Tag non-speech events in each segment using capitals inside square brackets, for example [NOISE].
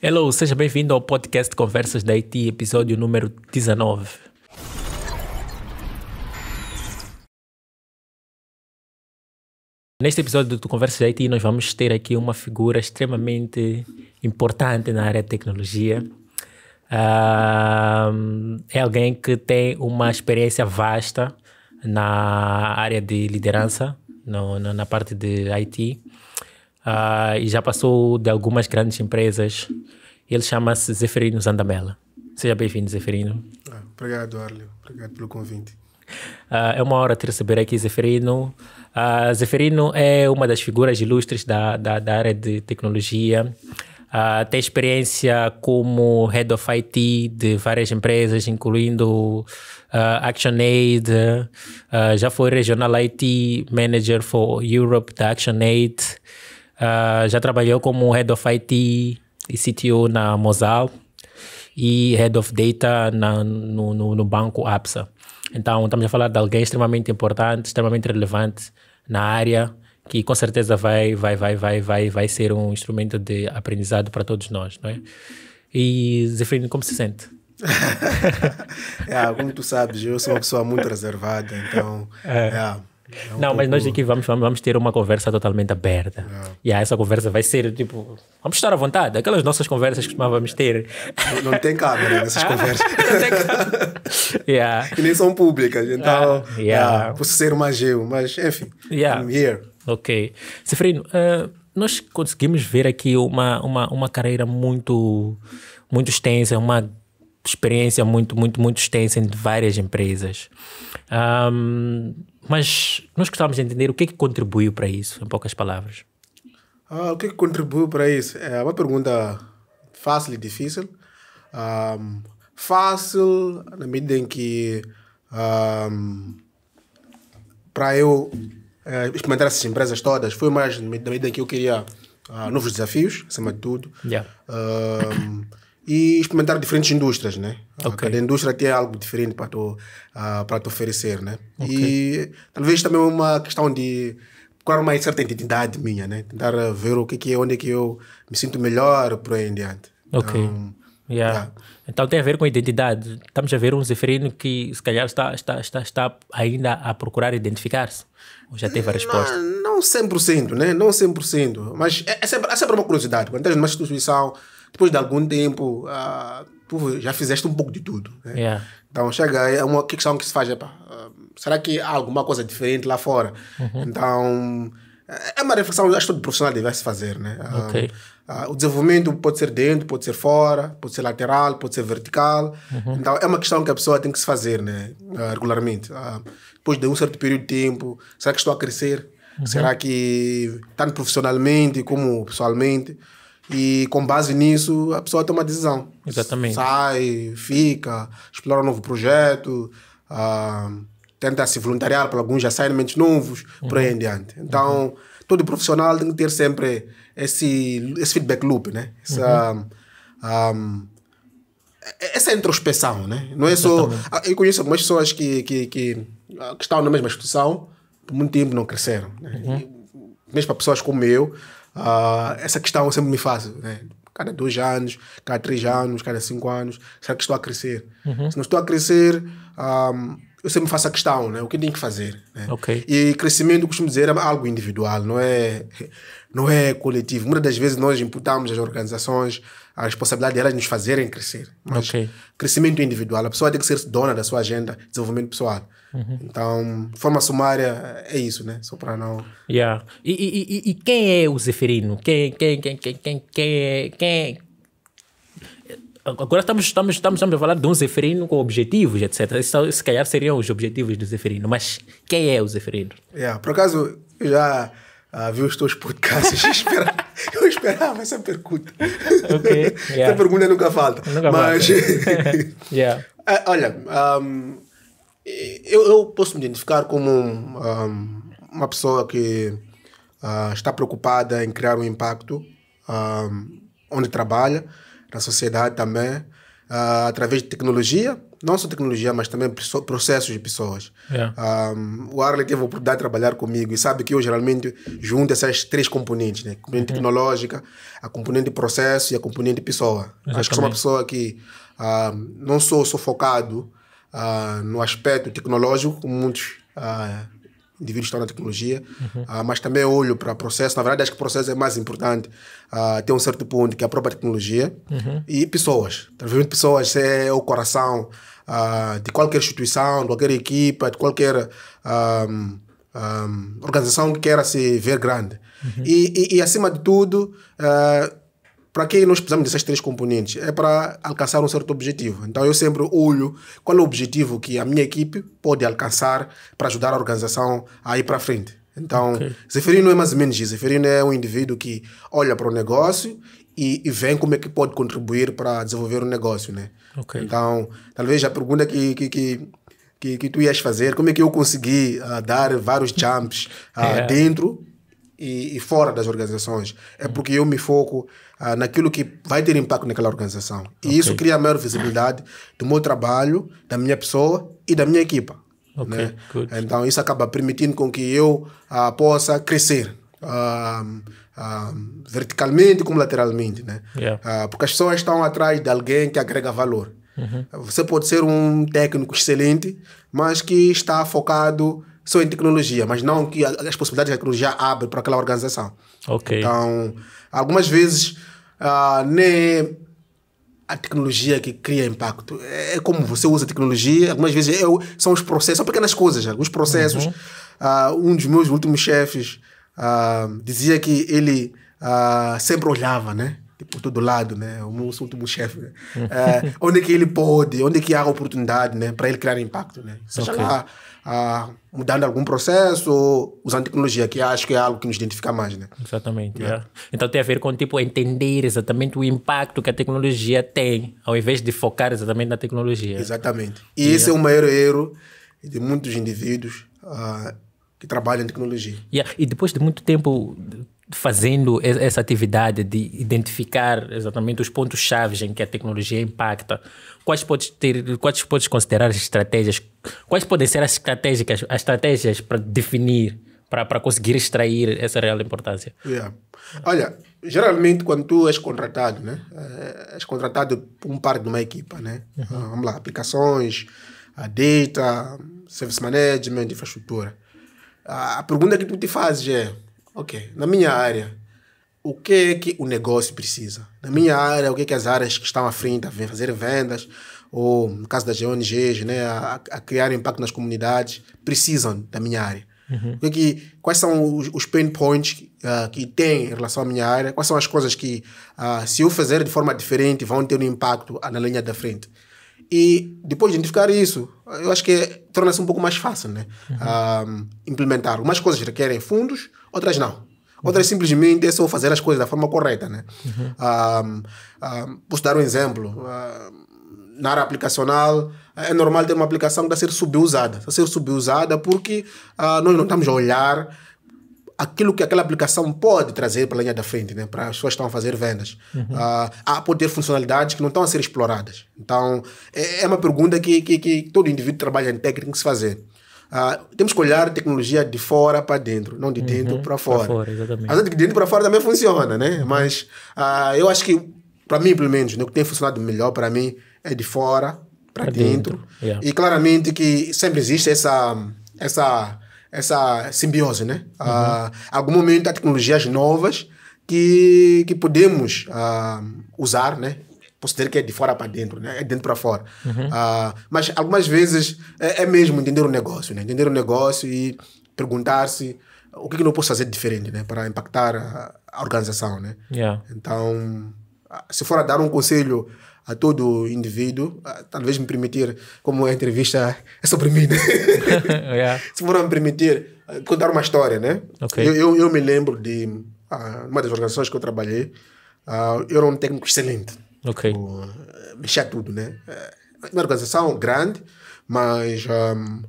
Hello, seja bem-vindo ao podcast Conversas da IT, episódio número 19. Neste episódio do Conversas da IT, nós vamos ter aqui uma figura extremamente importante na área de tecnologia. Uh, é alguém que tem uma experiência vasta na área de liderança, no, no, na parte de IT uh, e já passou de algumas grandes empresas. Ele chama-se Zeferino Zandamela. Seja bem-vindo, Zeferino. Ah, obrigado, Arlio. Obrigado pelo convite. Uh, é uma hora te receber aqui, Zeferino. Uh, Zeferino é uma das figuras ilustres da, da, da área de tecnologia. Uh, tem experiência como Head of IT de várias empresas, incluindo uh, ActionAid. Uh, já foi Regional IT Manager for Europe da ActionAid. Uh, já trabalhou como Head of IT e CTO na Mozal e Head of Data na, no, no, no, banco APSA. Então, estamos a falar de alguém extremamente importante, extremamente relevante na área, que com certeza vai, vai, vai, vai, vai, vai ser um instrumento de aprendizado para todos nós, não é? E, Zefrino, como se sente? yeah, [LAUGHS] como é, tu sabes, eu sou uma pessoa muito reservada, então... É. é. É um não, pouco... mas nós aqui vamos, vamos ter uma conversa totalmente aberta. E yeah, essa conversa vai ser tipo. Vamos estar à vontade. Aquelas nossas conversas que costumávamos ter. Não, não tem câmera nessas ah, conversas. [LAUGHS] yeah. E nem são públicas. Então, Por ah, ah, yeah. posso ser uma geo, mas enfim. Yeah. I'm here. Ok. Sefrino, uh, nós conseguimos ver aqui uma, uma, uma carreira muito, muito extensa, uma experiência muito, muito, muito extensa entre várias empresas. Um, mas nós gostávamos de entender o que é que contribuiu para isso, em poucas palavras. Ah, o que, é que contribuiu para isso? É uma pergunta fácil e difícil. Um, fácil na medida em que um, para eu uh, experimentar essas empresas todas foi mais na medida em que eu queria uh, novos desafios, acima de tudo. Yeah. Um, e experimentar diferentes indústrias, né? Okay. Cada indústria tem algo diferente para tu, uh, ah, para te oferecer, né? Okay. E talvez também uma questão de procurar é uma certa identidade minha, né? Tentar ver o que, é, onde é que eu me sinto melhor por aí em diante. Ok. Então, yeah. Yeah. então tem a ver com identidade. Estamos a ver um Zeferino que se calhar está, está, está, está ainda a procurar identificar-se. Ou já teve a resposta? Não, não 100%, né? Não 100%. Mas é, é, sempre, é sempre uma curiosidade. Quando tens numa instituição depois de uhum. algum tempo, ah, tu já fizeste um pouco de tudo. Né? Yeah. É. Então chega, é uma questão que se faz, epa, ah, será que há alguma coisa diferente lá fora? Uhum. Então, é uma reflexão, acho que todo profissional deve se fazer, né? Ah, o desenvolvimento pode ser dentro, pode ser fora, pode ser lateral, pode ser vertical. Uhum. Então, é uma questão que a pessoa tem que se fazer, né? regularmente. depois de um certo período de tempo, será que estou a crescer? Uhum. Será que, tanto profissionalmente como pessoalmente, e com base nisso, a pessoa toma uma decisão. Exatamente. Sai, fica, explora um novo projeto, uh, tenta se voluntariar para alguns assignments novos, uhum. por aí uhum. em diante. Então, uhum. todo profissional tem que ter sempre esse, esse feedback loop, né? Essa, uhum. um, ah, é, essa introspeção, né? Não é só... Ah, eu conheço algumas pessoas que, que, que, que estão na mesma instituição, por muito tempo não cresceram. Né? Uhum. Mesmo para pessoas como eu, Uh, essa questão eu sempre me faço, né? Cada dois anos, cada três anos, cada cinco anos, será que estou a crescer? Uhum. Se não estou a crescer, um, ah, eu sempre faço a questão, né? O que tenho que fazer? Né? Okay. E crescimento, costumo dizer, é algo individual, não é, não é coletivo. Muitas das vezes nós imputamos às organizações a responsabilidade delas de nos fazerem crescer. Mas okay. crescimento individual, a pessoa tem que ser dona da sua agenda de desenvolvimento pessoal. Uhum. Então, de forma sumária, é isso, né? Só para não. Yeah. E, e, e, e, quem é o Zeferino? Quem, quem, quem, quem, quem, quem, é, quem... É? Agora estamos, estamos, estamos, estamos a falar de um Zeferino com objetivos, etc. Isso, se calhar seriam os objetivos do Zeferino, mas quem é o Zeferino? Yeah. Por acaso, eu já ah, vi os teus podcasts. [LAUGHS] Eu esperava, eu esperava essa pergunta. Okay, [LAUGHS] yeah. Essa pergunta nunca falta. Nunca mas. Falta. [LAUGHS] yeah. Ah, olha, um, ah, eu, eu posso me identificar como um, uma pessoa que uh, está preocupada em criar um impacto uh, onde trabalha, na sociedade também, uh, através de tecnologia, não só tecnologia, mas também processos de pessoas. Yeah. É. Um, o Arley teve a oportunidade de trabalhar comigo e sabe que eu geralmente junto essas três componentes, né? A componente uhum. tecnológica, a componente processo e a componente pessoa. Exatamente. Acho que sou uma pessoa que um, não sou sofocado uh, no aspecto tecnológico, muitos uh, indivíduos estão na tecnologia, uhum. uh, mas também olho para o processo. Na verdade, acho que o processo é mais importante uh, até um certo ponto, que é a própria tecnologia uhum. e pessoas. Através de pessoas é o coração de qualquer instituição, de qualquer equipa, de qualquer um, um, organização que queira se ver grande. Uhum. E, e, e, acima de tudo, para que nós precisamos dessas três componentes? É para alcançar um certo objetivo. Então eu sempre olho qual é o objetivo que a minha equipe pode alcançar para ajudar a organização a ir para frente. Então, okay. Zeferino é mais ou menos isso. Zeferino é um indivíduo que olha para o negócio e, e vê como é que pode contribuir para desenvolver o negócio, né? Okay. Então, talvez a pergunta que, que, que que, que tu ias fazer, como é que eu consegui uh, dar vários jumps uh, é. dentro e, e, fora das organizações. É porque eu me foco ah, naquilo que vai ter impacto naquela organização. E okay. isso cria maior visibilidade do meu trabalho, da minha pessoa e da minha equipa. Okay, né? Então, isso acaba permitindo com que eu ah, possa crescer. Ah, verticalmente como lateralmente, né? Yeah. porque as pessoas estão atrás de alguém que agrega valor. Uhum. Você pode ser um técnico excelente, mas que está focado só em tecnologia, mas não que as possibilidades que a tecnologia abre para aquela organização. Ok. Então, algumas vezes, uh, nem a tecnologia que cria impacto. É, é como você usa a tecnologia, algumas vezes eu, são os processos, são pequenas coisas, alguns processos. Uhum. Uh, um dos meus últimos chefes uh, dizia que ele uh, sempre olhava, né? Tipo, por todo lado, né? O meu último chefe. Né? Uhum. onde é que ele pode, onde é que há oportunidade, né? Para ele criar impacto, né? Seja okay. lá a mudando algum processo ou usando tecnologia, que acho que é algo que nos identifica mais, né? Exatamente. Yeah. Né? Yeah. É. Então tem a ver com tipo entender exatamente o impacto que a tecnologia tem, ao invés de focar exatamente na tecnologia. Exatamente. E yeah. esse é, é o maior erro de muitos indivíduos uh, que trabalham em tecnologia. E depois de muito tempo fazendo essa atividade de identificar exatamente os pontos chaves em que a tecnologia impacta, quais podes ter, quais podes considerar as estratégias, quais podem ser as estratégias, as estratégias para definir, para conseguir extrair essa real importância. Yeah. Olha, geralmente quando tu és contratado, né, eh, és contratado por um par de uma equipa, né, uhum. vamos lá, aplicações, a data, service management, infraestrutura. A pergunta que tu te fazes é Ok, na minha área, o que é que o negócio precisa? Na minha área, o que é que as áreas que estão à frente a fazer vendas, ou no caso das ONGs, né, a, a criar impacto nas comunidades, precisam da minha área? Uhum. O que, é quais são os, os pain points uh, que tem em relação à minha área? Quais são as coisas que, uh, se eu fizer de forma diferente, vão ter um impacto ah, na linha da frente? E depois de identificar isso, eu acho que torna-se um pouco mais fácil né? Uhum. Uh, implementar. Algumas coisas requerem fundos, outras não. Outras simplesmente é só fazer as coisas da forma correta, né? Uhum. Um, um, posso dar um exemplo. na área aplicacional, é normal ter uma aplicação que está a ser subusada. Está a ser subusada porque uh, nós não estamos a olhar aquilo que aquela aplicação pode trazer para a linha da frente, né? para as pessoas que estão a fazer vendas. Uhum. Uh, há poder funcionalidades que não estão a ser exploradas. Então, é, é uma pergunta que, que, que todo indivíduo que trabalha em técnico tem que se fazer. Uh, temos que olhar a tecnologia de fora para dentro, não de dentro uhum, para fora. fora exatamente. Apesar de dentro para fora também funciona, né? Mas uh, eu acho que, para mim, pelo menos, né, o que tem funcionado melhor para mim é de fora para dentro. dentro. Yeah. E claramente que sempre existe essa, essa, essa simbiose, né? Ah, uhum. algum momento há tecnologias novas que, que podemos uh, usar, né? considero que é de fora para dentro, né? é dentro para fora. Uhum. Uh, mas algumas vezes é, é, mesmo entender o negócio, né? entender o negócio e perguntar-se o que, que eu posso fazer diferente né? para impactar a, a organização. Né? Yeah. Então, ah, se for a dar um conselho a todo indivíduo, uh, talvez me permitir, como a entrevista é sobre mim, né? [LAUGHS] yeah. se for me permitir, uh, contar uma história. Né? Okay. Eu, eu, eu, me lembro de uma das organizações que eu trabalhei, eu era um técnico excelente Ok. Uh, mexer tudo, né? Uma é, organização grande, mas um,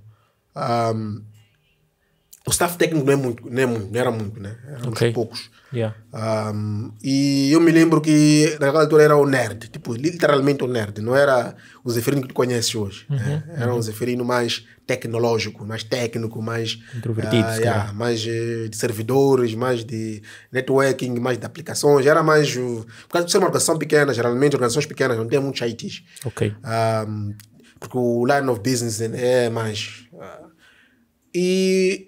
um, o staff técnico não, é muito, não, é muito, não era muito, né? eram okay. poucos. Yeah. Um, e eu me lembro que naquela altura era o nerd, tipo, literalmente o nerd, não era o Zeferino que tu conheces hoje. Né? Uhum, né? Era uhum. um Zeferino mais tecnológico, mais técnico, mais. Introvertido, uh, yeah, Mais uh, de servidores, mais de networking, mais de aplicações. Era mais. Uh, por causa de ser uma organização pequena, geralmente organizações pequenas não tem muitos ITs. Ok. Um, porque o line of business é mais. Uh, e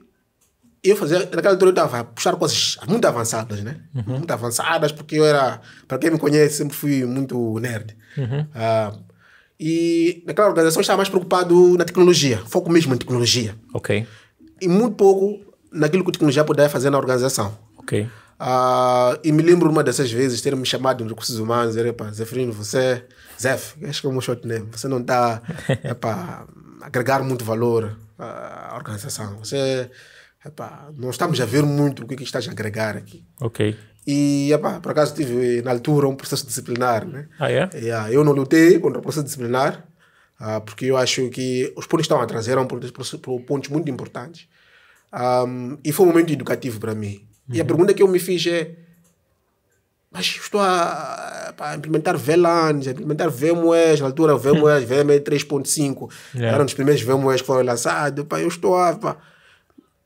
eu fazia, naquela altura eu dava, puxar coisas muito avançadas, né? Uhum. Muito avançadas, porque eu era, para quem me conhece, sempre fui muito nerd. Uhum. Uh, e naquela organização eu estava mais preocupado na tecnologia, foco mesmo em tecnologia. Ok. E muito pouco naquilo que a tecnologia podia fazer na organização. Ok. Uh, e me lembro uma dessas vezes ter me chamado de recursos humanos, era para Zefrino, você, Zef, acho que é o meu short name, você não está, a [LAUGHS] é para agregar muito valor à organização. Você epá, não estamos a ver muito o que, é que estás a agregar aqui. Ok. E, epá, por acaso tive, eh, na altura, um processo disciplinar, né? Ah, é? Eh, ah, eu não lutei contra o processo disciplinar, ah, porque eu acho que os pontos que a trazer eram pontos, muito importantes. Um, e foi um momento educativo para mim. Uhum. E a uhum. pergunta que eu me fiz é, mas estou a, a implementar VLANs, a implementar VMware, na altura VMware, VMware 3.5, yeah. eram os primeiros VMwares que foram lançados, eu estou a... Pá, [LAUGHS]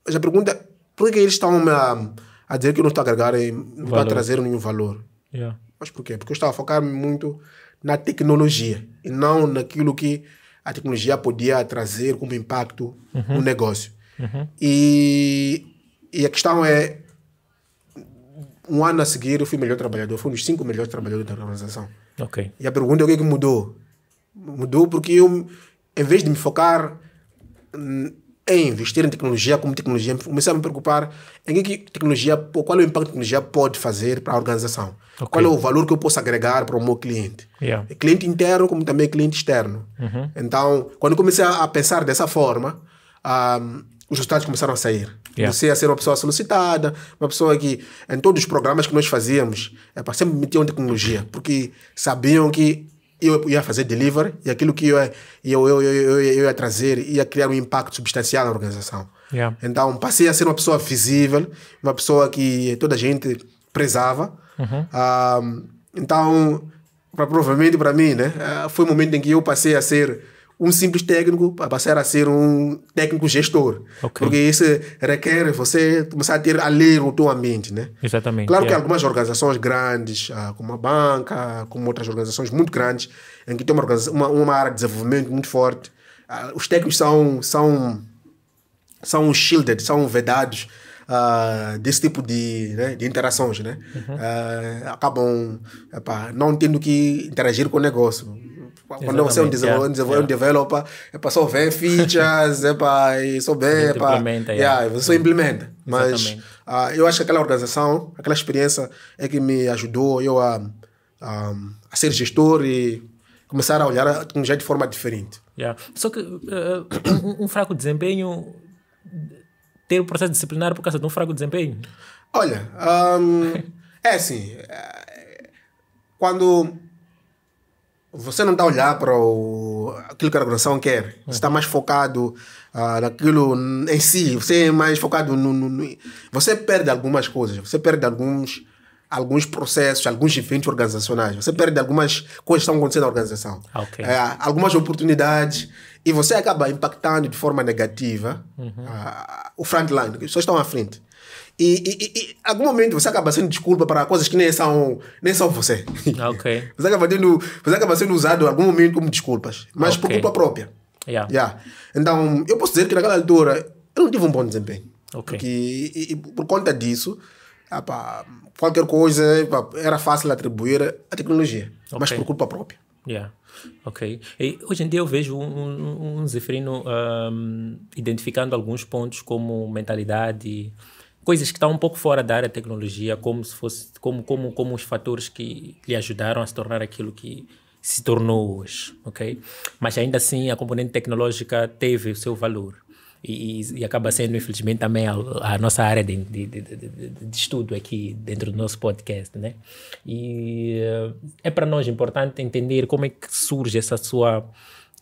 Mas a pergunta é, por que eles estão a, ah, a dizer que eu não estou a agregar e não estou a trazer nenhum valor? Yeah. Mas por quê? Porque eu estava a focar muito na tecnologia e não naquilo que a tecnologia podia trazer como impacto uhum. no negócio. Uhum. E, e a questão é, um ano a seguir eu fui melhor trabalhador, fui um dos cinco melhores trabalhadores da organização. Okay. E a pergunta é o que, é que mudou? Mudou porque eu, em vez de me focar em investir em tecnologia como tecnologia, comecei a me preocupar em que tecnologia, qual é o impacto que a tecnologia pode fazer para a organização. Okay. Qual é o valor que eu posso agregar para o meu cliente. Yeah. É cliente interno como também cliente externo. Uhum. Então, quando comecei a pensar dessa forma, um, ah, os resultados começaram a sair. Yeah. Você a ser uma pessoa solicitada, uma pessoa que, em todos os programas que nós fazíamos, é, sempre metiam tecnologia, porque sabiam que eu ia fazer delivery e aquilo que eu ia, eu, eu, eu, eu ia trazer ia criar um impacto substancial na organização. Yeah. Então passei a ser uma pessoa visível, uma pessoa que toda a gente prezava. Uhum. Ah, então, pra, provavelmente para mim, né, ah, foi o um momento em que eu passei a ser um simples técnico para passar a ser um técnico gestor. Okay. Porque isso requer você começar a ter a ler o teu ambiente, né? Exatamente. Claro yeah. que é. algumas organizações grandes, ah, como a banca, como outras organizações muito grandes, em que tem uma, uma, uma área de desenvolvimento muito forte, ah, os técnicos são, são, são shielded, são vedados Uh, desse tipo de, né, de interações, né? Uhum. Uh, acabam não tendo que interagir com o negócio quando você é um, yeah. é, é developer, epa, é só ver features, é para só ver, epa, é implementa, você implementa. Mas uh, eu acho que aquela organização, aquela experiência é que me ajudou eu a, a, a ser gestor e começar a olhar já de forma diferente. Yeah. Só que uh, um, um, fraco desempenho, ter o processo disciplinar por causa de um fraco desempenho? Olha, um, [LAUGHS] é assim, eh, quando você não está a olhar para o, aquilo que a organização quer. É. Você está mais focado uh, naquilo em si. Você é mais focado no, no, no, Você perde algumas coisas. Você perde alguns, alguns processos, alguns eventos organizacionais. Você perde algumas coisas que estão acontecendo na organização. Ah, okay. Uh, algumas oportunidades. E você acaba impactando de forma negativa uhum. uh, o frontline. As pessoas estão à frente. E, e, e, algum momento você acaba sendo desculpa para coisas que nem são, nem são você. Ah, ok. [LAUGHS] Você acaba, tendo, você acaba sendo usado em algum momento como desculpas, mas okay. por culpa própria. Yeah. yeah. Então, eu posso dizer que naquela altura eu não tive um bom desempenho. Ok. Porque, e, e por conta disso, apa, qualquer coisa apa, era fácil atribuir à tecnologia, okay. mas por culpa própria. Yeah. Ok. E hoje em dia eu vejo um, um, um Zefrino um, hum, identificando alguns pontos como mentalidade. E coisas que estão um pouco fora da área da tecnologia, como se fosse como como como os fatores que lhe ajudaram a se tornar aquilo que se tornou hoje, ok? Mas ainda assim a componente tecnológica teve o seu valor e, e, acaba sendo infelizmente também a, a nossa área de, de, de, de, estudo aqui dentro do nosso podcast, né? E eh, é para nós importante entender como é que surge essa sua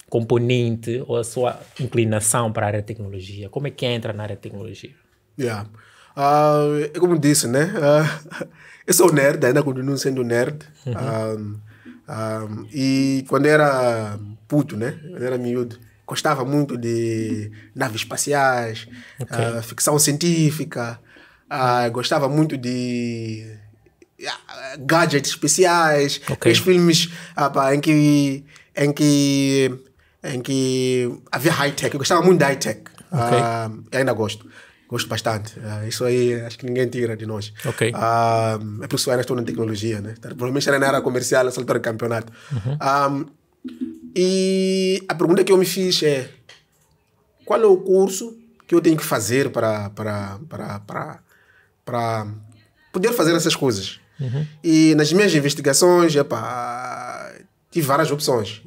componente ou a sua inclinação para a área da tecnologia, como é que entra na área da tecnologia? Yeah. Uh, como disse, né? Uh, [LAUGHS] eu sou nerd, ainda continuo sendo nerd. Uhum. Um, ah, um, e quando era puto, né? Quando era miúdo, gostava muito de naves espaciais, okay. uh, ficção científica, uh, gostava muito de gadgets especiais, okay. os filmes em que em que em que havia high tech. Eu gostava muito da high tech. Okay. ainda gosto. Gosto bastante. Uh, isso aí acho que ninguém tira de nós. Ok. Uh, é por isso que ainda estou na tecnologia, né? Provavelmente era na área comercial, nessa altura do campeonato. Uhum. Ah, e a pergunta que eu me fiz é: qual é o curso que eu tenho que fazer para, para, para, para, para poder fazer essas coisas? Uhum. E nas minhas investigações, epa, tive várias opções: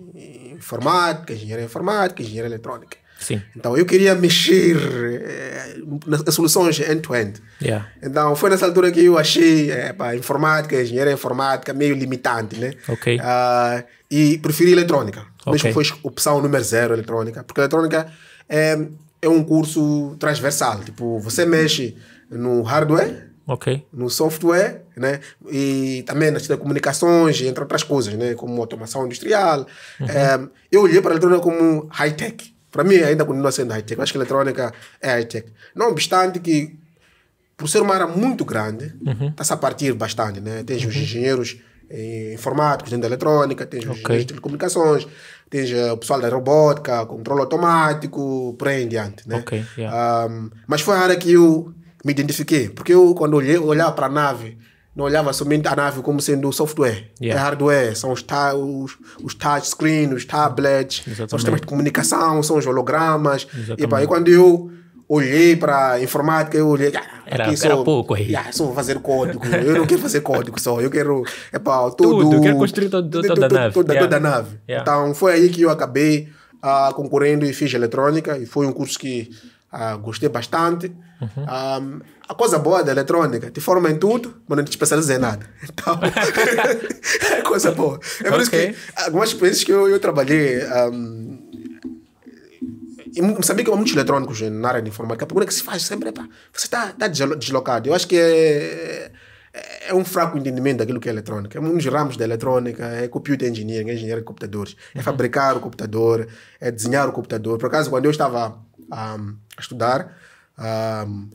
informática, engenharia informática, engenharia eletrônica. Sim. Então eu queria mexer é, nas, nas soluções end-to-end. Yeah. Então foi nessa altura que eu achei é, pá, informática, engenharia informática meio limitante, né? Ok. Uh, e preferi eletrônica. Okay. Mesmo foi opção número zero eletrônica, porque eletrônica é, é um curso transversal. Tipo, você mexe no hardware, Okay. no software, né? E também nas telecomunicações, entre outras coisas, né? Como automação industrial. Uhum. Eh, eu olhei para a eletrônica como high-tech. Para mim, ainda continua sendo high-tech. Acho que a eletrônica é high-tech. Não obstante que, por ser uma área muito grande, está-se uhum. a partir bastante. Né? Tens uhum. os engenheiros eh, informáticos dentro da eletrônica, tens okay. os engenheiros de telecomunicações, tens o pessoal da robótica, controle automático, por aí em diante. Né? Okay, yeah. um, mas foi a área que eu me identifiquei. Porque eu, quando olhei, olhava para a nave não olhava somente a nave como sendo software, é yeah. é hardware, são os, ta os, os touchscreen, os tablets, Exatamente. são os sistemas de comunicação, são os hologramas. E, pá, e quando eu olhei para a informática, eu olhei. Ah, era, era pouco aí. Ah, só vou fazer código. eu não quero fazer código só, eu quero. É pá, tudo. Tudo, eu quero construir toda, a nave. Toda, yeah. toda a nave. Yeah. Então foi aí que eu acabei uh, concorrendo e fiz eletrônica, e foi um curso que Uh, gostei bastante. Uhum. Ah, um, a coisa boa da eletrônica, te forma em tudo, mas não te especializa em nada. [LAUGHS] Então, [LAUGHS] é coisa boa. É por okay. isso que algumas experiências que eu, eu trabalhei. Ah, um, sabia que há muitos eletrônicos na área de informática. A pergunta que se faz sempre é: pá, você está tá, tá deslocado. Eu acho que é, é é um fraco entendimento daquilo que é eletrônica. É um dos ramos da eletrônica, é computer engineering, é engenharia de computadores. É uhum. fabricar o computador, é desenhar o computador. Por acaso, quando eu estava a, a estudar. Um,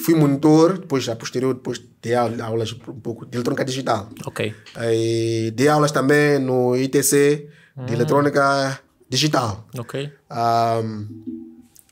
fui monitor, depois a posterior, depois dei aulas um pouco de eletrônica digital. Ok. E dei aulas também no ITC hum. de eletrônica digital. Ok. Um,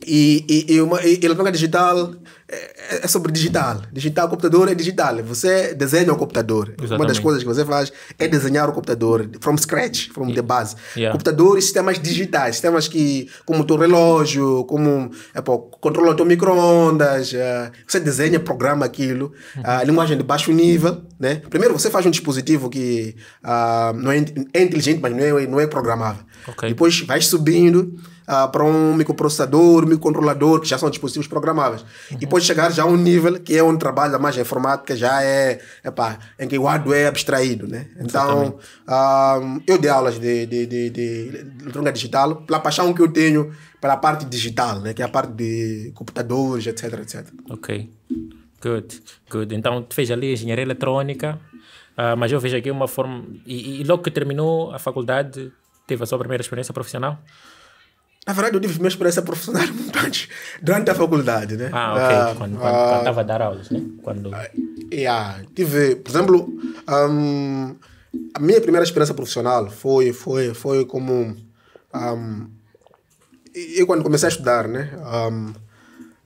e, e, e, uma, e eletrônica digital é, é sobre digital. Digital, computador é digital. Você desenha o computador. Exatamente. Uma das coisas que você faz é desenhar o computador from scratch, from the base. Yeah. Computadores, sistemas digitais, sistemas que, como teu relógio, como é, pô, controla teu micro-ondas. Uh, você desenha, programa aquilo. Uhum. A uh, linguagem de baixo nível, né? Primeiro, você faz um dispositivo que uh, não é, é, inteligente, mas não é, não é programável. Okay. Depois, vai subindo. Uh, ah, para um microprocessador, microcontrolador, que já são dispositivos programáveis. Uhum. E depois depois chegar já a um nível que é onde trabalha mais a é informática, já é, epá, em que o hardware é abstraído, né? Então, um, eu dei aulas de, de, de, de, eletrônica digital pela paixão que eu tenho pela parte digital, né? Que é a parte de computadores, etc, etc. Ok. Good, good. Então, tu fez ali engenharia eletrônica, uh, mas eu vejo aqui uma forma... E, e logo que terminou a faculdade, teve a sua primeira experiência profissional? Na verdade, eu tive minha experiência profissional muito [LAUGHS] antes, durante a faculdade, né? Ah, ok. Uh, quando estava ah, uh, a dar aulas, né? Quando... Uh, yeah. Tive, por exemplo, um, a minha primeira experiência profissional foi, foi, foi como... Um, eu, quando comecei a estudar, né? Um,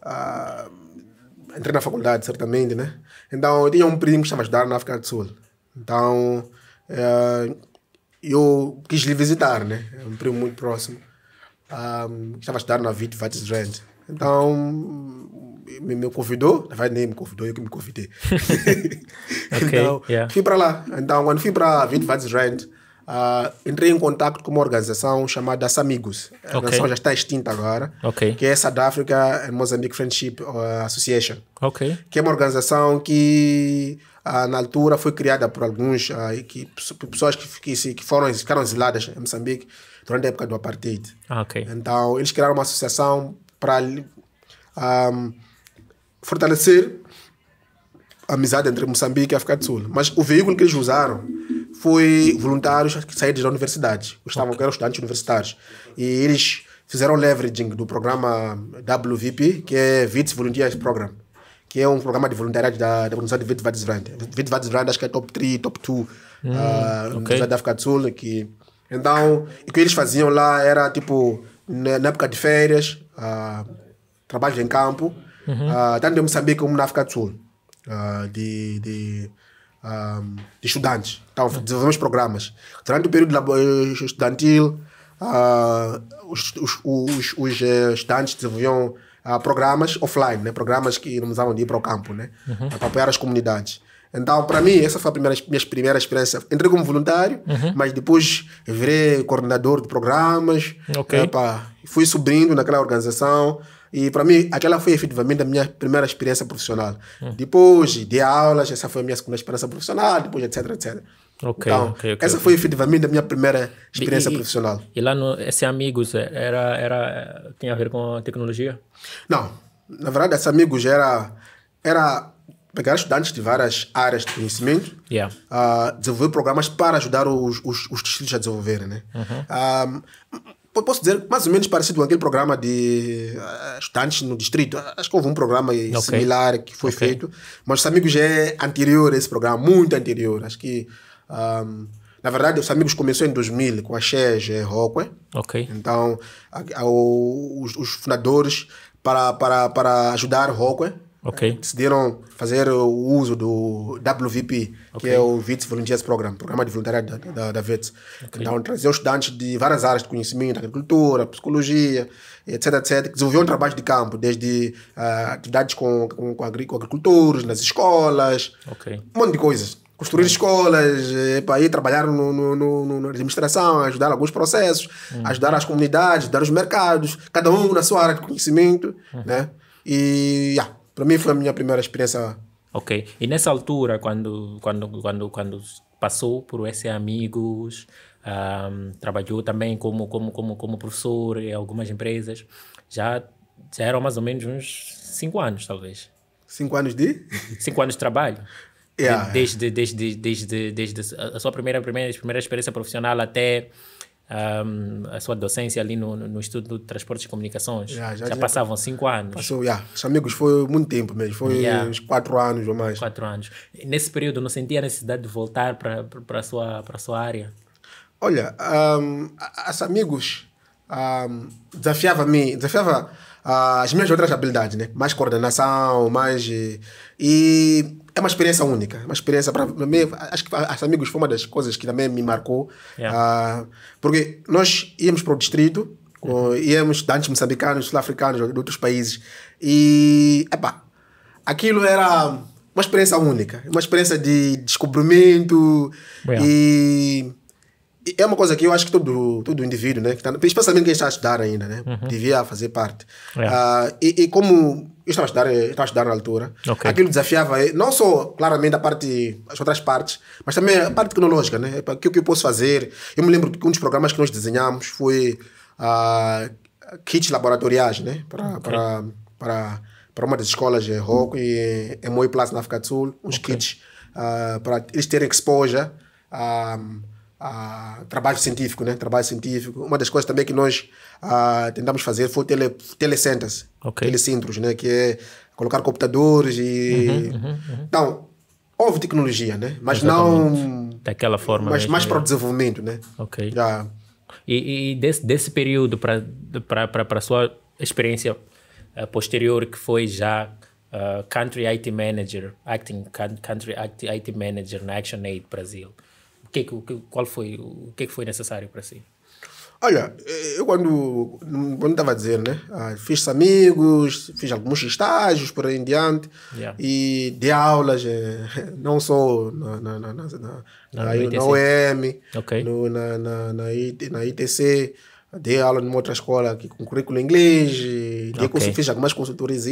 uh, entrei na faculdade, certamente, né? Então, eu tinha um primo que estava a estudar na África do Sul. Então, eh, eu quis lhe visitar, né? Um primo muito próximo um, ah, estava a estudar na VIT Vatisrand. Então, me, me convidou, na verdade nem me convidou, eu que me convidei. [LAUGHS] okay, então, yeah. fui para lá. Então, quando fui para a VIT Vatisrand, uh, ah, entrei em contato com uma organização chamada Samigos. A okay. organização já está extinta agora, okay. que é South Africa and Mozambique Friendship Association. Okay. Que é uma organização que uh, na altura foi criada por alguns uh, que, pessoas que, que, que foram, ficaram exiladas em Moçambique durante a época do apartheid. Ah, okay. Então, eles criaram uma associação para um, fortalecer a amizade entre Moçambique e África do Sul. Mas o veículo que eles usaram foi voluntários que saíram da universidade. Estavam okay. eram estudantes universitários. E eles fizeram leveraging do programa WVP, que é VITS Volunteers Program, que é um programa de voluntariado da, organização Universidade de Witwatersrand. Witwatersrand acho que é top 3, top 2 hum, uh, okay. da África do Sul, que então, o que eles faziam lá era tipo, na época de férias, uh, ah, trabalho em campo, uhum. uh, tanto em Moçambique como na África do Sul, uh, de, de, um, de, estudantes. Então, uhum. desenvolvemos programas. Durante o período eh, estudantil, uh, os, os, os, os, eh, estudantes desenvolviam programas offline, né? programas que não usavam de ir para o campo, né? Uhum. para apoiar as comunidades. Então, para mim, essa foi a primeira, minha primeira experiência. Entrei como voluntário, uhum. mas depois virei coordenador de programas. Epa, eh, fui subindo naquela organização. E para mim, aquela foi efetivamente a minha primeira experiência profissional. Uhum. Depois de aulas, essa foi a minha segunda experiência profissional, depois etc, etc. Okay, então, okay, okay, essa foi efetivamente a minha primeira experiência e, profissional. E lá no esse Amigos eh, era era eh, tinha a ver com a tecnologia? Não, na verdade esse Amigos era era pegar estudantes de várias áreas de conhecimento, yeah. uh, desenvolver programas para ajudar os, os, os distritos a desenvolverem. Né? Uhum. Ah, posso dizer, mais ou menos parecido com aquele programa de uh, estudantes no distrito. Acho que houve um programa okay. similar que foi okay. feito, mas os amigos é anterior a esse programa, muito anterior. Acho que. Um, na verdade, os amigos começou em 2000 com a Xege e Rockwell. É? Ok. Então, a, a, os, os fundadores para, para, para ajudar Rockwell é? Okay. É, decidiram fazer o uso do WVP, okay. que é o VITS Volunteers Program, Programa de Voluntariado da, da, da VITS. Okay. Então, trazer os estudantes de várias áreas de conhecimento, agricultura, psicologia, etc, etc, que um trabalho de campo, desde uh, atividades com, com, com, agricultores, nas escolas, um monte de coisas. Construir escolas, eh, para ir trabalhar no, no, no, na administração, ajudar alguns processos, uhum. ajudar as comunidades, ajudar os mercados, cada um na sua área de conhecimento, uhum. né? E, yeah, para mim foi a minha primeira experiência lá. Ok. E nessa altura, quando, quando, quando, quando passou por esse amigos, um, trabalhou também como, como, como, como professor em algumas empresas, já, já eram mais ou menos uns 5 anos, talvez. 5 anos de? cinco anos de trabalho. Yeah. É. Desde, desde, desde, desde, desde a sua primeira, primeira, primeira experiência profissional até um, a sua docência ali no, no Instituto de Transportes e Comunicações. Yeah, já, já passavam cinco anos. Passou, yeah. Os amigos foi muito tempo mesmo, foi yeah. uns quatro anos ou mais. Quatro anos. E nesse período não sentia a necessidade de voltar para a sua, sua área? Olha, um, as amigos um, desafiava-me, desafiava, desafiava uh, as minhas outras habilidades, né? Mais coordenação, mais... Eh, e é uma experiência única, é uma experiência para mim, acho que as amigos foi uma das coisas que também me marcou, yeah. uh, porque nós íamos para o distrito, uhum. íamos estudantes moçambicanos, sul-africanos, de outros países e, epá, aquilo era uma experiência única, uma experiência de descobrimento yeah. e é uma coisa que eu acho que todo, todo indivíduo, né, que tá, especialmente quem está a estudar ainda, né, uhum. devia fazer parte. Yeah. Uh, e, e como eu estava a estudar, eh, estava a estudar na altura. Okay. Aquilo desafiava, eh, não só claramente a parte, as outras partes, mas também a parte tecnológica, né? O que, que eu posso fazer? Eu me lembro que um dos programas que nós desenhamos foi a uh, kits laboratoriais, né? Para, okay. para, para, para uma das escolas de eh, Roco e em Moi Plaza, na África do Sul, uns okay. kits uh, para eles terem exposure. Um, ah, Uh, trabalho científico, né? Trabalho científico. Uma das coisas também que nós uh, tentamos fazer foi tele, telecêntese, okay. telecentros, né? Que é colocar computadores e... Uhum, uhum, uhum. Então, houve tecnologia, né? Mas Exatamente. não... Daquela forma Mas mesmo, mais para o né? desenvolvimento, né? Ok. Já. E, e desse, desse período para a sua experiência eh, posterior, que foi já uh, Country IT Manager, Acting Country IT Manager na ActionAid Brasil que, é que, qual foi, o que, é que foi necessário para si? Olha, eh, eu quando, quando estava a dizer, né? Ah, fiz amigos, fiz alguns estágios por aí em diante yeah. e de aulas, eh, [LAUGHS] não só na, na, na, na, na, na, na UEM, okay. no, na, na, na, IT, na ITC, dei aula numa outra escola aqui, com currículo inglês, okay. fiz algumas consultorias.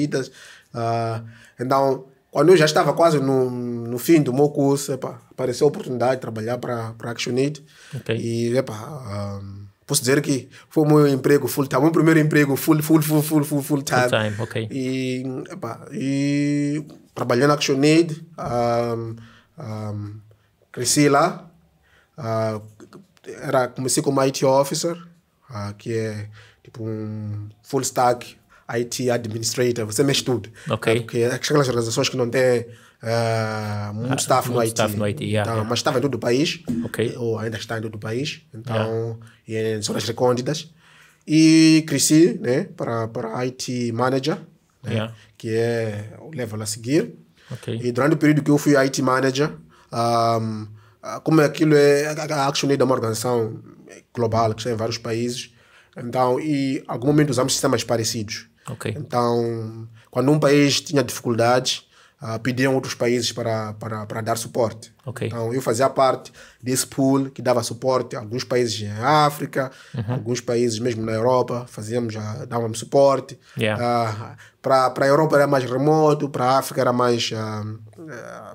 Uh, então, quando eu já estava quase no, no fim do meu curso, epa, apareceu a oportunidade de trabalhar para a ActionAid. Okay. E, epa, um, posso dizer que foi o meu emprego full time, meu primeiro emprego full, full, full, full, full, full time. Full time, ok. E, epa, e trabalhei na ActionAid, um, um, cresci lá, uh, era, comecei como IT officer, uh, que é tipo um full stack IT Administrator, você mexe tudo. Ok. Ah, porque aquelas é organizações que não têm uh, ah, muito ah, staff no IT. Staff no IT yeah, então, yeah. Mas estava em todo o país, Ok. ou ainda está em todo o país, então, yeah. em zonas recônditas. E cresci né, para, para IT Manager, né, que é o level a seguir. Ok. E durante o período que eu fui IT Manager, um, como aquilo é a Action Aid uma organização global que está em vários países, então, e em algum momento usamos sistemas parecidos. Okay. Então, quando um país tinha dificuldades, uh, pediam outros países para, para, para dar suporte. Okay. Então, eu fazia parte desse pool que dava suporte a alguns países em África, uhum. alguns países mesmo na Europa, fazíamos, uh, dávamos suporte. Yeah. Uh, ah, para a Europa era mais remoto, para a África era mais... Uh,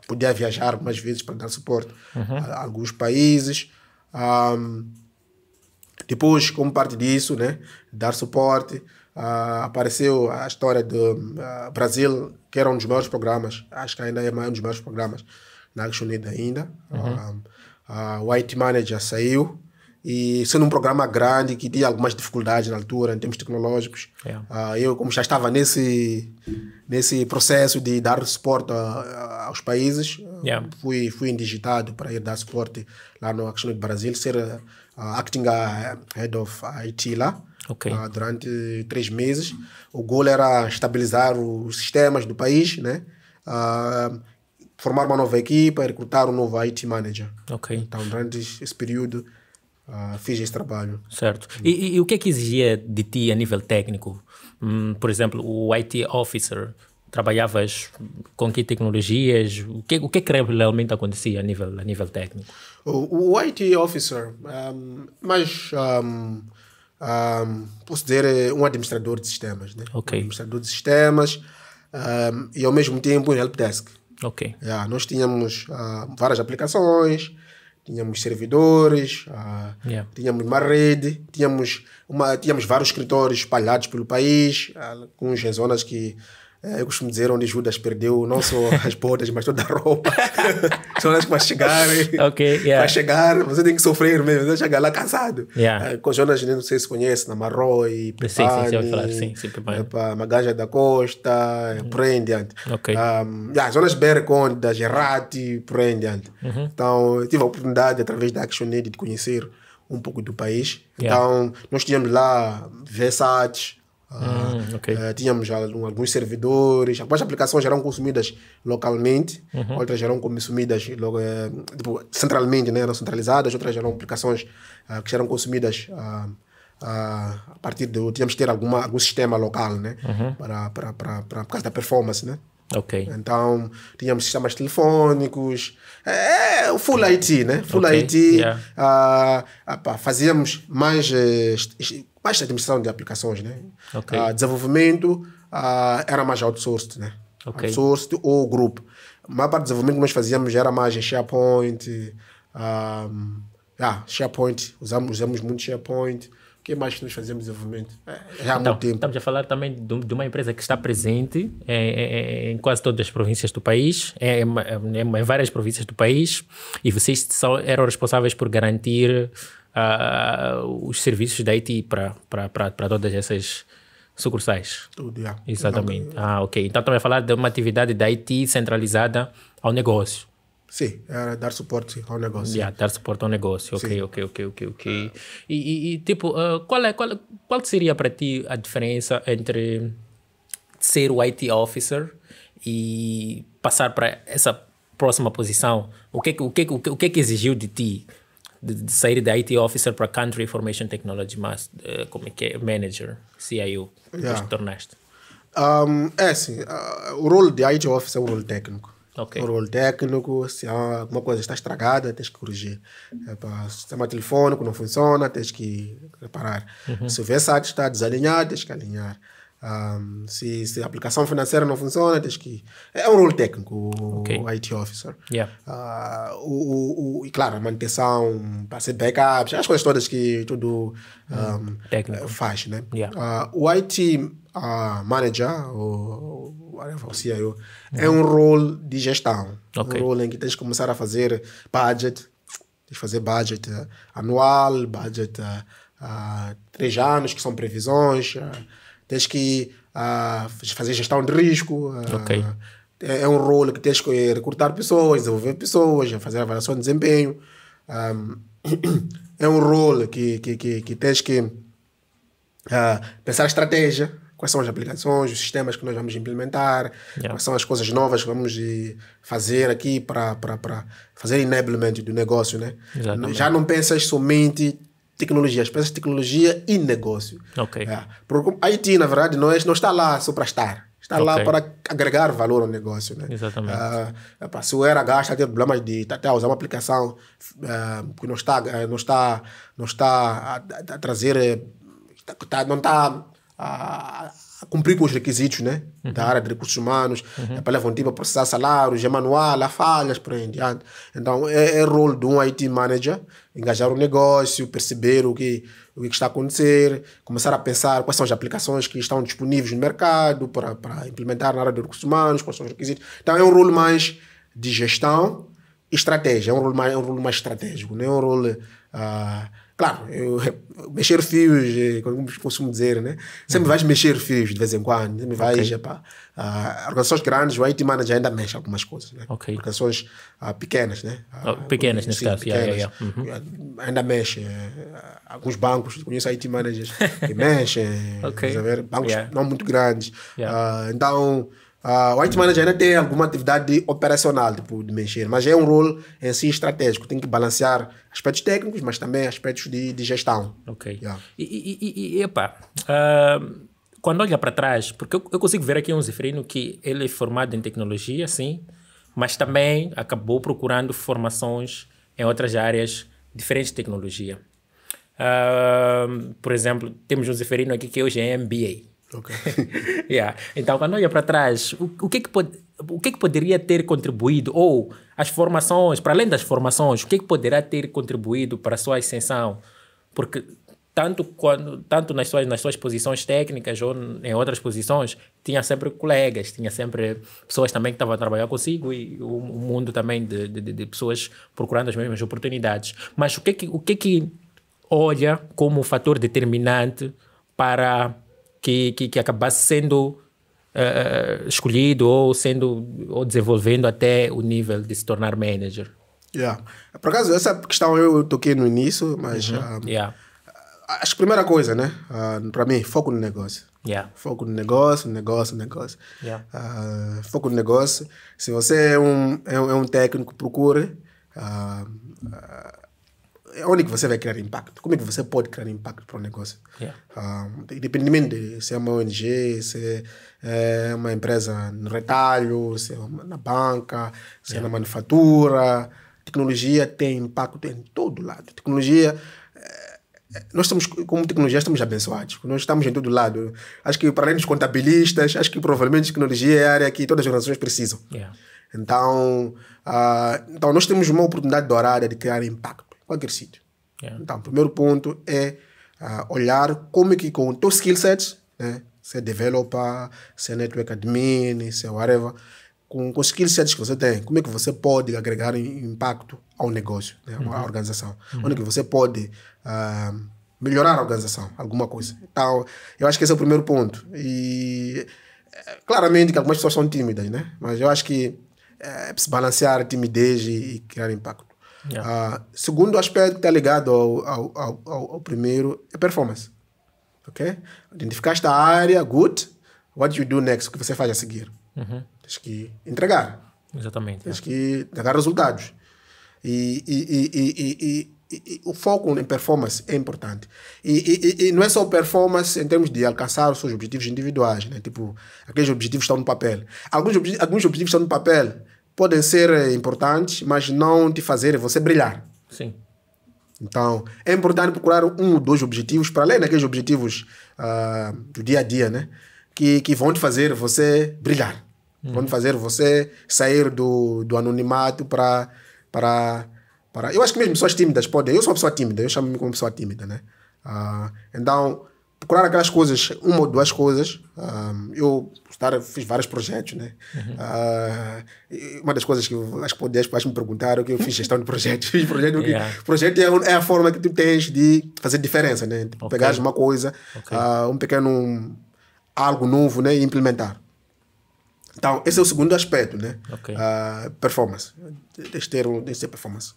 podia viajar mais vezes para dar suporte uhum. a, a, alguns países. Um, depois, como parte disso, né, dar suporte Uh, apareceu a história do uh, ah, Brasil, que era um dos maiores programas, acho que ainda é um dos maiores programas na Action Unida ainda. Uhum. Uh, o IT Manager saiu, e sendo um programa grande que tinha algumas dificuldades na altura em termos tecnológicos yeah. É. uh, eu como já estava nesse nesse processo de dar suporte a, a, aos países yeah. É. fui fui indigitado para ir dar suporte lá no Action do Brasil ser uh, acting head of IT lá Okay. Ah, durante três meses. O gol era estabilizar os sistemas do país, né? Ah, formar uma nova equipa, recrutar um novo IT manager. Okay. Então, durante esse período, ah, fiz esse trabalho. Certo. E, e, e, o que é que exigia de ti a nível técnico? Hum, por exemplo, o IT officer, trabalhavas com que tecnologias? O que, o que é que realmente acontecia a nível, a nível técnico? O, o IT officer, um, mas... Um, um, posso dizer, eh, um administrador de sistemas. Né? Okay. Um administrador de sistemas um, e, ao mesmo tempo, um helpdesk. Ok. Yeah, nós tínhamos uh, várias aplicações, tínhamos servidores, uh, yeah. tínhamos uma rede, tínhamos, uma, tínhamos vários escritórios espalhados pelo país, uh, ah, as zonas que é, eu costumo dizer onde Judas perdeu não só as bodas, mas toda a roupa. [LAUGHS] São as que vai chegar. yeah. Vai chegar, você tem que sofrer mesmo, vai chegar lá cansado. Yeah. É, com Jonas, né, não sei se conhece, na Marroi, Pepani, sim, sim, falar, sim, sim, Maganja da Costa, uhum. por aí em diante. Okay. Um, yeah, Jonas da Gerati, por aí em diante. Uhum. Então, tive a oportunidade, através da Action Aid, de conhecer um pouco do país. Yeah. Então, nós tínhamos lá Versace, Hum, okay. uh, tínhamos alguns servidores, algumas aplicações já eram consumidas localmente, uhum. outras já eram consumidas uh, tipo, centralmente, né? eram centralizadas, outras já eram aplicações uh, que já eram consumidas ah, ah, a partir do. Tínhamos que ter alguma, algum sistema local né? Uhum. para, para, para, para, por causa da performance. Né? Ok. Então, tínhamos sistemas telefônicos, é, é o Full IT, né? Full okay. IT. Yeah. Ah, fazíamos mais, eh, mais administração de aplicações, né? Okay. Ah, desenvolvimento ah, era mais outsourced, né? Outsourced ou grupo. A maior parte do desenvolvimento que nós fazíamos era mais SharePoint, um, yeah, ah, SharePoint, usamos, usamos muito SharePoint, que mais que nós fazemos desenvolvimento? É, já há então, muito tempo. Estamos a falar também de, uma empresa que está presente é, é, em quase todas as províncias do país, em várias províncias do país, e vocês só eram responsáveis por garantir uh, os serviços da IT para todas essas sucursais. Tudo, yeah. Exatamente. ah, ok. Então, estamos a falar de uma atividade da IT centralizada ao negócio. Sim, era dar suporte ao negócio. Yeah, dar suporte ao negócio, ok, Sim. ok, ok, ok, ok. e, e, tipo, uh, qual, é, qual, qual seria para ti a diferença entre ser o IT officer e passar para essa próxima posição? O que, o que, o que, o que, exigiu de ti de, de sair da IT officer para Country Information Technology mas, uh, como é que é? Manager, CIO, que te tornaste? Um, é assim, o rol de IT officer é um rol técnico Okay. Um rol técnico, se alguma coisa está estragada, tens que corrigir. É, sistema telefônico não funciona, tens que reparar. Uhum. Se o VSAT está desalinhado, tens que alinhar. Um, se, se, a aplicação financeira não funciona, tens que. É um rol técnico, okay. o IT officer. Yeah. Uh, o, o, o, e claro, a manutenção, ser backups, as coisas todas que tudo um, uhum. faz. Né? Yeah. Uh, o IT uh, ah, manager, o, whatever, o CIO, uhum. é um rol de gestão. Okay. Um rol em que tens que começar a fazer budget, tens que fazer budget uh, anual, budget a uh, eh, três anos, que são previsões, eh, tens que ah, fazer gestão de risco. Okay. É, é um rol que tens que recrutar pessoas, desenvolver pessoas, fazer avaliação de desempenho. Um, [COUGHS] é um rol que, que, que, que tens que uh, pensar estratégia quais são as aplicações, os sistemas que nós vamos implementar, yeah. quais são as coisas novas que vamos fazer aqui para, fazer enablement do negócio, né? Exatamente. Já não pensas somente tecnologia, pensas tecnologia e negócio. Ok. É. Porque a IT, na verdade, não, é, não está lá só para estar. Está okay. lá para agregar valor ao negócio, né? Exatamente. Uh, se o RH está tendo problemas de até tá, tá, usar uma aplicação uh, que não está, ah, não está, não está a, a, trazer, eh, tá, não está a, a cumprir com os requisitos né? Uhum. da área de recursos humanos, uhum. para levantar para processar salários, é manual, há falhas, por aí em diante. Então, é, é rol de um IT manager engajar o negócio, perceber o que, o que está a acontecer, começar a pensar quais são as aplicações que estão disponíveis no mercado para, para implementar na área de recursos humanos, quais são os requisitos. Então, é um rol mais de gestão, estratégia, é um rol mais, é um rol mais estratégico, não é um rol... Uh, ah, Claro, eu, eu mexer fios, eh, como costumo dizer, né? Sempre uhum. vais mexer fios de vez em quando. Sempre vais, okay. epá, uh, organizações grandes, o IT manager ainda mexe algumas coisas, né? Okay. Organizações uh, pequenas, né? Uh, oh, pequenas, nesse caso. Pequenas, yeah, yeah, yeah. Uhum. Ah, ainda mexe. Eh, alguns bancos, conheço IT managers que [LAUGHS] mexem. okay. Bancos não muito grandes. então... Uh, o White Manager ainda tem alguma atividade operacional, tipo, de mexer, mas é um rol em si estratégico. Tem que balancear aspectos técnicos, mas também aspectos de, de gestão. Ok. Yeah. E, e, e, e epa, uh, quando olha para trás, porque eu, eu, consigo ver aqui um Zifrino que ele é formado em tecnologia, sim, mas também acabou procurando formações em outras áreas diferentes de tecnologia. Uh, por exemplo, temos um Zeferino aqui que hoje é MBA. Ok, [LAUGHS] yeah. Então, quando olha para trás, o, o, que é que pode, o que é que poderia ter contribuído, ou as formações, para além das formações, o que é que poderá ter contribuído para a sua ascensão? Porque tanto, quando, tanto nas, suas, nas suas posições técnicas ou em outras posições, tinha sempre colegas, tinha sempre pessoas também que estavam a trabalhar consigo e o, um mundo também de, de, de, pessoas procurando as mesmas oportunidades. Mas o que é que, o que, é que olha como fator determinante para que, que, que acabasse sendo uh, escolhido ou sendo ou desenvolvendo até o nível de se tornar manager. Yeah. Por acaso, essa questão eu toquei no início, mas uhum. um, ah, yeah. Ah, acho que primeira coisa, né? Uh, ah, Para mim, foco no negócio. Yeah. Foco no negócio, negócio, negócio. Yeah. Uh, foco no negócio. Se você é um, é, é um, técnico, procure. Uh, é onde que você vai criar impacto? Como é que você pode criar impacto para o negócio? Yeah. Um, ah, de se é uma ONG, se é, é uma empresa no retalho, se é uma, na banca, se yeah. é na manufatura, tecnologia tem impacto em todo lado. Tecnologia eh, eh, nós estamos, como tecnologia, estamos abençoados. Nós estamos em todo lado. Acho que, para além dos contabilistas, acho que provavelmente tecnologia é a área que todas as organizações precisam. Yeah. Então, uh, então, nós temos uma oportunidade dourada de criar impacto qualquer sítio. Yeah. Então, o primeiro ponto é uh, olhar como é que com o skill set, né, se é developer, se é network admin, se é whatever, com, com os skill sets que você tem, como é que você pode agregar impacto ao negócio, né, uhum. à organização? Uhum. Onde é que você pode uh, melhorar a organização, alguma coisa. Então, eu acho que esse é o primeiro ponto. E eh, claramente que algumas pessoas são tímidas, né? Mas eu acho que é se balancear timidez e, e criar impacto. Yeah. Uh, segundo aspecto que está ligado ao, ao, ao, ao, primeiro é performance. Ok? Identificar esta área, good. What you do next? O que você faz a seguir? Uhum. Tens que entregar. Exatamente. Tens é. que dar resultados. E, e, e, e, o foco em performance é importante. E, não é só performance em termos de alcançar os seus objetivos individuais, né? Tipo, aqueles objetivos estão no papel. Alguns, alguns objetivos estão no papel, podem ser eh, importantes, mas não te fazer você brilhar. Sim. Então, é importante procurar um ou dois objetivos, para além daqueles objetivos uh, do dia a dia, né? Que, que vão te fazer você brilhar. Hum. Vão te fazer você sair do, do anonimato para. para para, eu acho que mesmo pessoas tímidas podem. Eu sou uma pessoa tímida, eu chamo-me como pessoa tímida, né? Uh, então, procurar aquelas coisas, uma ou duas coisas. Um, eu estar, fiz vários projetos, né? Uhum. Uh, uma das coisas que acho que dez pais me perguntaram é que eu fiz gestão de projetos. [LAUGHS] Fiz projeto, yeah. projeto é, é, a forma que tu tens de fazer diferença, né? Tipo, okay. Pegar uma coisa, okay. uh, um pequeno algo novo, né? E implementar. Então, esse é o segundo aspecto, né? Okay. Uh, performance. deixe ter, ter performance.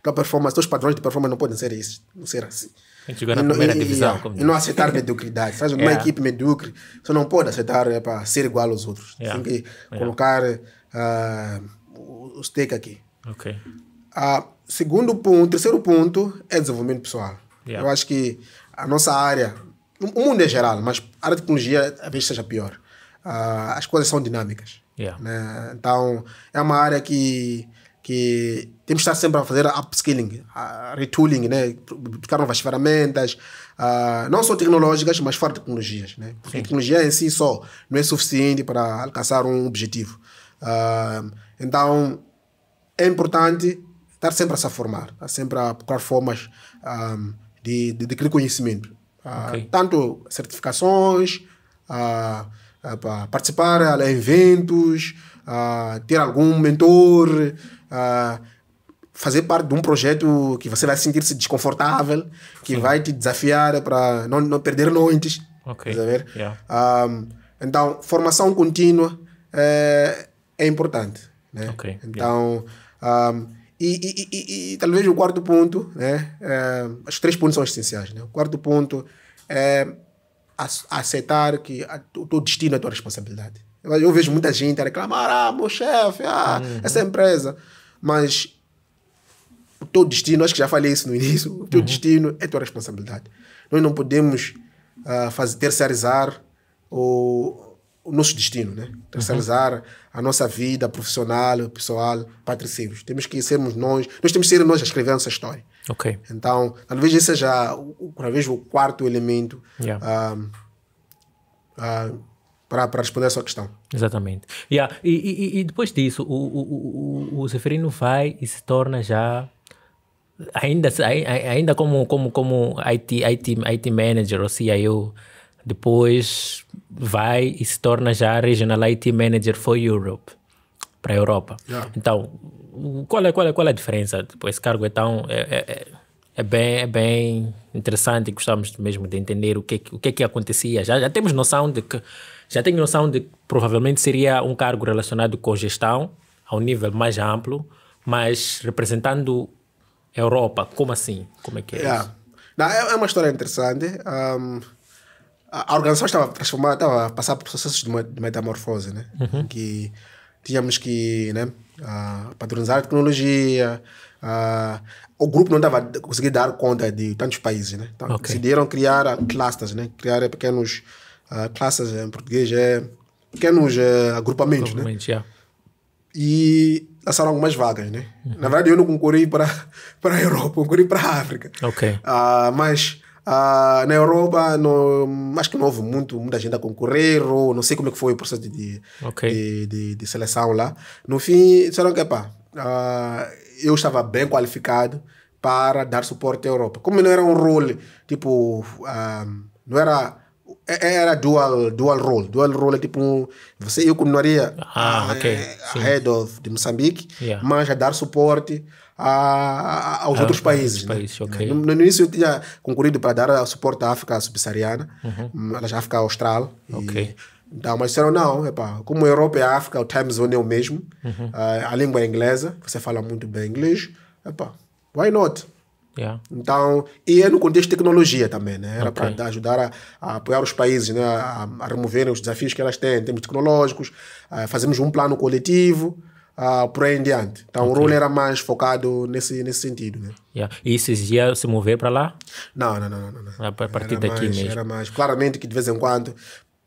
então, performance, os padrões de performance não podem ser esses, não ser assim. A gente jogou na e, primeira e, divisão. E, e não aceitar mediocridade. faz uma yeah. É. equipe medíocre, você não pode aceitar é, para ser igual aos outros. Yeah. É. Tem que é. colocar uh, os take aqui. Ok. Uh, segundo ponto, terceiro ponto é desenvolvimento pessoal. Eu acho que a nossa área, o mundo é geral, mas a área de tecnologia talvez seja pior. Uh, as coisas são dinâmicas. Né? Então, é uma área que, que temos de estar sempre a fazer upskilling, a retooling, né? buscar novas ferramentas, uh, não só tecnológicas, mas fora de tecnologias. Né? Porque Sim. a tecnologia em si só não é suficiente para alcançar um objetivo. Uh, então, é importante estar sempre a se formar, estar sempre a procurar formas um, ah, de, de, de conhecimento. Uh, okay. Tanto certificações, uh, uh, para participar a eventos, ter algum mentor fazer parte de um projeto que você vai sentir-se desconfortável, que Sim. vai te desafiar para não, não, perder noites. Ok. Ver. Yeah. Um, então, formação contínua é, é importante. Né? Então, yeah. um, e, e, e, e, talvez o quarto ponto, né? É, eh, os três pontos são essenciais. Né? O quarto ponto é aceitar que a, o teu destino é a tua responsabilidade. Eu vejo muita gente reclamar, ah, meu chefe, ah, hum, essa empresa. Mas o teu destino, acho que já falei isso no início, o teu uhum. destino é tua responsabilidade. Nós não podemos uh, fazer, terceirizar o, o nosso destino, né? Terceirizar uhum. a nossa vida profissional, pessoal, para Temos que sermos nós, nós temos que ser nós a escrever a nossa história. Ok. Então, talvez esse seja, talvez, o quarto elemento yeah. uh, uh, para, para responder a sua questão. Exatamente. Yeah. E, e, e depois disso, o, o, o, o Zeferino vai e se torna já ainda ainda como como como IT IT IT manager ou CIO depois vai e se torna já regional IT manager for Europe para a Europa yeah. então qual é qual é qual é a diferença tipo, esse cargo então é, é, é bem é bem interessante gostamos mesmo de entender o é que o que é que acontecia já, já temos noção de que já tenho noção de que provavelmente seria um cargo relacionado com gestão a um nível mais amplo mas representando Europa, como assim? Como é que é yeah. isso? Não, é, é uma história interessante. Um, a organização estava transformada, estava a passar por processos de metamorfose, né? Uhum. Que tínhamos que né, uh, padronizar a tecnologia. Uh, o grupo não estava conseguindo dar conta de tantos países, né? Então, okay. decidiram criar clusters, né? Criar pequenos uh, clusters, em português é pequenos uh, agrupamentos, né? Yeah. E lançaram algumas vagas, né? Uhum. Na verdade, eu não concorri para [LAUGHS] a Europa, concorri para a África. Ok. Uh, mas uh, na Europa, no, acho que não houve muito, muita gente a concorrer, ou não sei como é que foi o processo de, okay. de, de, de, seleção lá. No fim, disseram que, pá, uh, ah, eu estava bem qualificado para dar suporte à Europa. Como não era um role, tipo, não era é, é, era dual, dual role. Dual role é tipo, você eu continuaria ah, okay. É, a head of de Moçambique, yeah. mas a dar suporte a, a, aos ah, outros países. Né? okay. no, no, início eu tinha concorrido para dar suporte à África subsaariana, uhum. à África austral. Okay. E, então, mas disseram, não, epa, como a Europa e a África, o time zone é o mesmo, uhum. a, a língua é inglesa, você fala muito bem inglês, epa, why not? Yeah. Então, e é no contexto de tecnologia também, né? Era okay. para ajudar a, a, apoiar os países, né? A, a, removerem os desafios que elas têm em termos tecnológicos, uh, fazemos um plano coletivo, uh, por aí em diante. Então, okay. o rol era mais focado nesse, nesse sentido, né? Yeah. E esses ia se mover para lá? Não, não, não. não, não. Ah, a partir era daqui mais, mesmo? Era mais, claramente que de vez em quando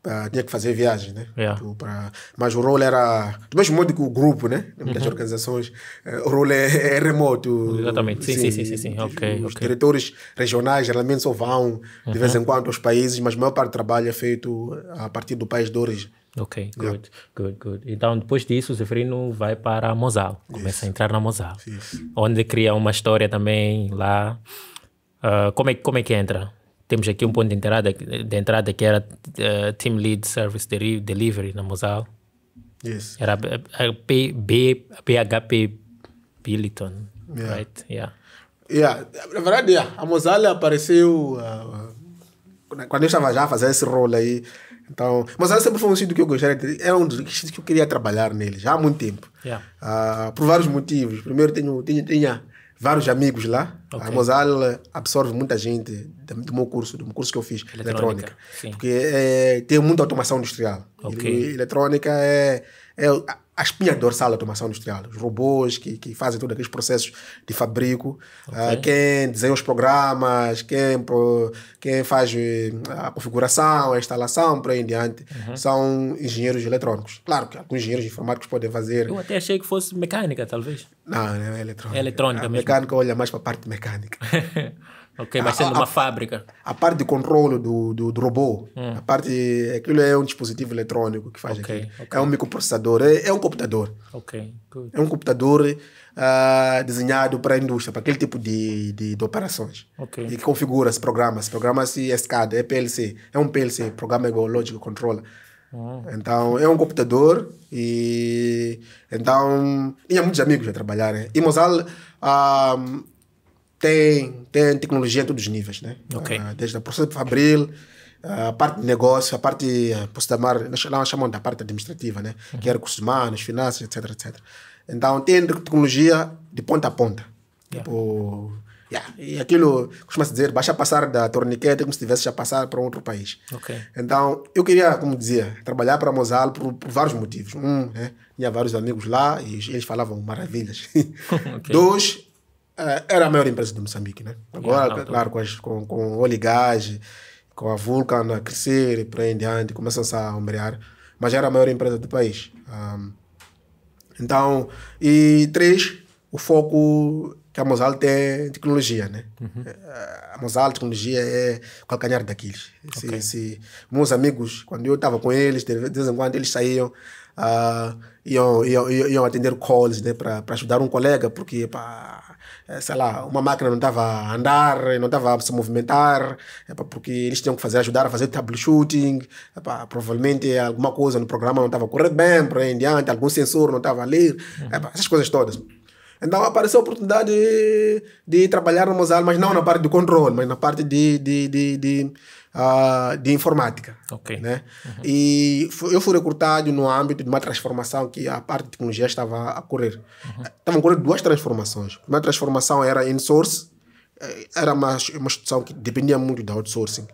Uh, tinha que fazer viagem, né? Yeah. É. Então, pra... Mas o rol era do mesmo modo que o grupo, né? Uhum. Das uhum. organizações, uh, o rol é, é, remoto. Exatamente, sim, sim, sim. sim, sim. Okay, os, okay. diretores regionais geralmente só vão uhum. de vez em uhum. quando aos países, mas a maior parte do trabalho é feito a partir do país de origem. Ok, good, yeah. good, good. Então, depois disso, o Zeferino vai para Mozal, começa yes. a entrar na Mozal, yes. onde cria uma história também lá. Uh, como, é, como é que entra? temos aqui um ponto de entrada, de entrada que era uh, Team Lead Service Delivery na Mozal. Yes. Era P, B, PHP Billiton, yeah. right? Yeah. Yeah. Na verdade, yeah. a Mozal apareceu uh, quando eu estava já a fazer esse rol aí. Então, Mosal sempre foi um sítio que eu gostaria de Era um dos sítios que eu queria trabalhar nele já há muito tempo. Yeah. Uh, por vários motivos. Primeiro, tenho, tenho, tenho vários amigos lá. Okay. A Mozal absorve muita gente do meu curso, do meu curso que eu fiz, eletrônica. eletrônica porque é, tem muita automação industrial. Okay. E, eletrônica é, é a espinha dorsal da automação industrial, os robôs que, que fazem todos aqueles processos de fabrico, ah, okay. uh, quem desenha os programas, quem, quem faz eh, a configuração, a instalação, por aí em diante, uhum. são engenheiros eletrônicos. Claro que alguns engenheiros informáticos podem fazer. Eu até achei que fosse mecânica, talvez. Não, não é eletrônica. É eletrônica a mesmo. Mecânica olha mais para a parte mecânica. [LAUGHS] Ok, mas sendo a, uma a, fábrica. A parte de controle do, do, do robô, hum. a parte, aquilo é um dispositivo eletrônico que faz okay, aquilo. Okay. É um microprocessador, é, é um computador. Ok, good. É um computador uh, desenhado para a indústria, para aquele tipo de, de, de operações. Ok. E configura-se, programa-se, programa-se SCADA, é PLC. É um PLC, Programa Biológico Controller. Hum. Então, é um computador e... Então, tinha muitos amigos a trabalhar, né? E Mozal... Ah, tem, tem tecnologia em todos os níveis, né? Okay. Uh, desde a processo fabril, a parte de negócio, a parte, eh, posso chamar, nós chamamos da parte administrativa, né? Uhum. Que é recursos humanos, finanças, etc, etc. Então, tem tecnologia de ponta a ponta. Yeah. Tipo, yeah. E aquilo, costuma-se dizer, baixa passar da torniqueta como se tivesse já passar para outro país. Okay. Então, eu queria, como dizia, trabalhar para a mozal por, por, vários motivos. Um, né? tinha vários amigos lá e eles falavam maravilhas. [LAUGHS] okay. Dois, é, era a maior empresa de Moçambique, né? Agora, yeah, claro, com, as, com, com Oligage, com a Vulcan a crescer e por aí em diante, começam-se a ombrear, mas era a maior empresa do país. Um, então, e três, o foco que a Mozal tem é tecnologia, né? Uhum. Eh, a Mozal tecnologia é o calcanhar daqueles. Okay. Se, se, meus amigos, quando eu estava com eles, de vez em quando eles saíam, uh, iam, iam, iam, iam atender calls né, para ajudar um colega, porque pá, eh, sei lá, uma máquina não estava a andar, não estava a se movimentar, eh, porque eles tinham que fazer, ajudar a fazer troubleshooting, eh, provavelmente alguma coisa no programa não estava correndo bem, por aí em diante, algum sensor não estava a ler, uhum. essas coisas todas. Então apareceu a oportunidade de, de trabalhar no Mozart, mas não na parte do controle, mas na parte de, de, de, de uh, de informática. Ok. Né? Uhum. E eu fui recrutado no âmbito de uma transformação que a parte de tecnologia estava a correr. Uhum. Eh, estavam correndo duas transformações. Uma transformação era in-source, eh, era uma, uma instituição que dependia muito da outsourcing.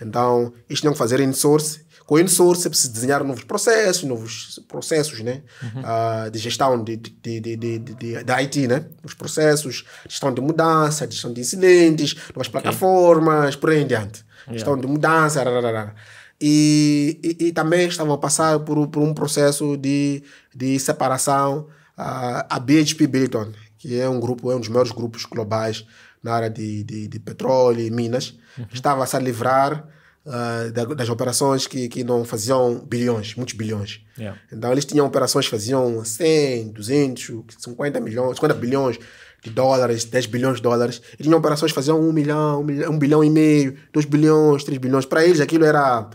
Então, eles tinham que fazer in-source com insource é preciso desenhar novos processos, novos processos né? Uhum. Uh, de gestão de, de, de, de, de, de, IT, né? os processos, gestão de mudança, gestão de incidentes, novas okay. plataformas, por aí em diante estão de mudança. E, e, e, também estavam a passar por, por um processo de, de separação. Uh, a BHP Billiton, que é um grupo, é um dos maiores grupos globais na área de, de, de petróleo e minas, uhum. estava a se livrar uh, das, operações que, que não faziam bilhões, muitos bilhões. Yeah. Então, eles tinham operações que faziam 100, 200, 50 milhões, 50 bilhões de dólares, 10 bilhões de dólares. E tinham operações que faziam 1 milhão, 1 bilhão, 1 bilhão e meio, 2 bilhões, 3 bilhões. Para eles aquilo era,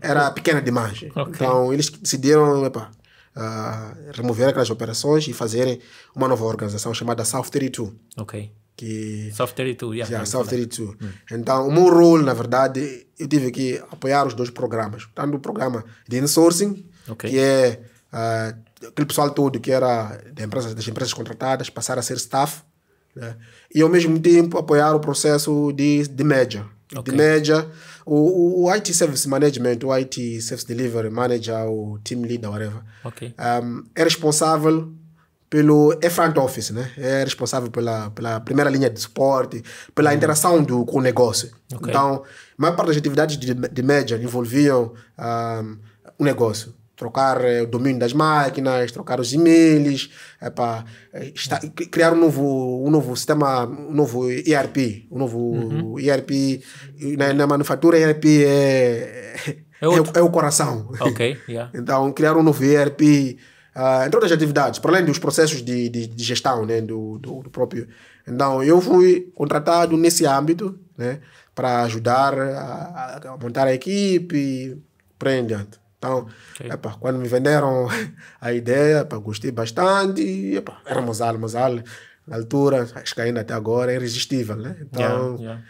era pequena demais. Okay. Então eles decidiram epa, uh, remover aquelas operações e fazerem uma nova organização chamada South 32. Ok. Que, South 32, yeah. yeah South 32. Hmm. Então, o meu rol, na verdade, eu tive que apoiar os dois programas. Tanto o programa de insourcing, okay. que é... Uh, aquele pessoal todo que era de empresas, das empresas contratadas passar a ser staff né? e ao mesmo tempo apoiar o processo de, de média. Okay. De média, o, o, IT Service Management, o IT Service Delivery Manager, o Team Leader, whatever, okay. um, é responsável pelo é front office, né? É responsável pela, pela primeira linha de suporte, pela uhum. interação do, com o negócio. Okay. Então, a maior parte das atividades de, de média envolviam um, o negócio trocar eh, o domínio das máquinas, trocar os e-mails, é está, criar um novo, um novo sistema, um novo ERP, um novo uhum. ERP, na, na, manufatura ERP é, é, é, é o coração. Ok. yeah. [LAUGHS] então, criar um novo ERP, uh, ah, entre outras atividades, para além dos processos de, de, de gestão né, do, do, do, próprio. Então, eu fui contratado nesse âmbito né, para ajudar a, a montar a equipe, por aí em diante. Então, okay. epa, quando me venderam a ideia, epa, gostei bastante. Epa, era Mozal, Mozal, na altura, acho que ainda até agora, é irresistível, né? Então, yeah, yeah.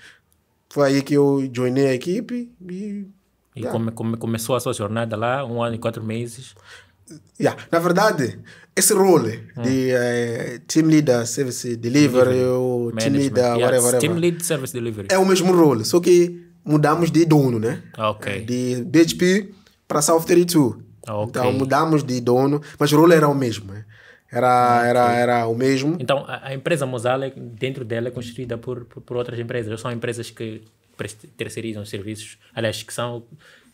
foi aí que eu joinei a equipe e... E yeah. come, come, começou a sua jornada lá, um ano e quatro meses? Yeah. Na verdade, esse role hum. de uh, Team Leader Service Delivery, delivery. ou Management. Team Leader, yeah. whatever, whatever. Team Lead Service Delivery. É o mesmo role, só que mudamos de dono, né? Ah, ok. Eh, de BHP para South 32. Ah, okay. Então mudamos de dono, mas o rolo era o mesmo. Né? Era, era, era o mesmo. Então a, a empresa Mozala, é, dentro dela, é constituída por, por, por outras empresas. São empresas que terceirizam serviços, aliás, que são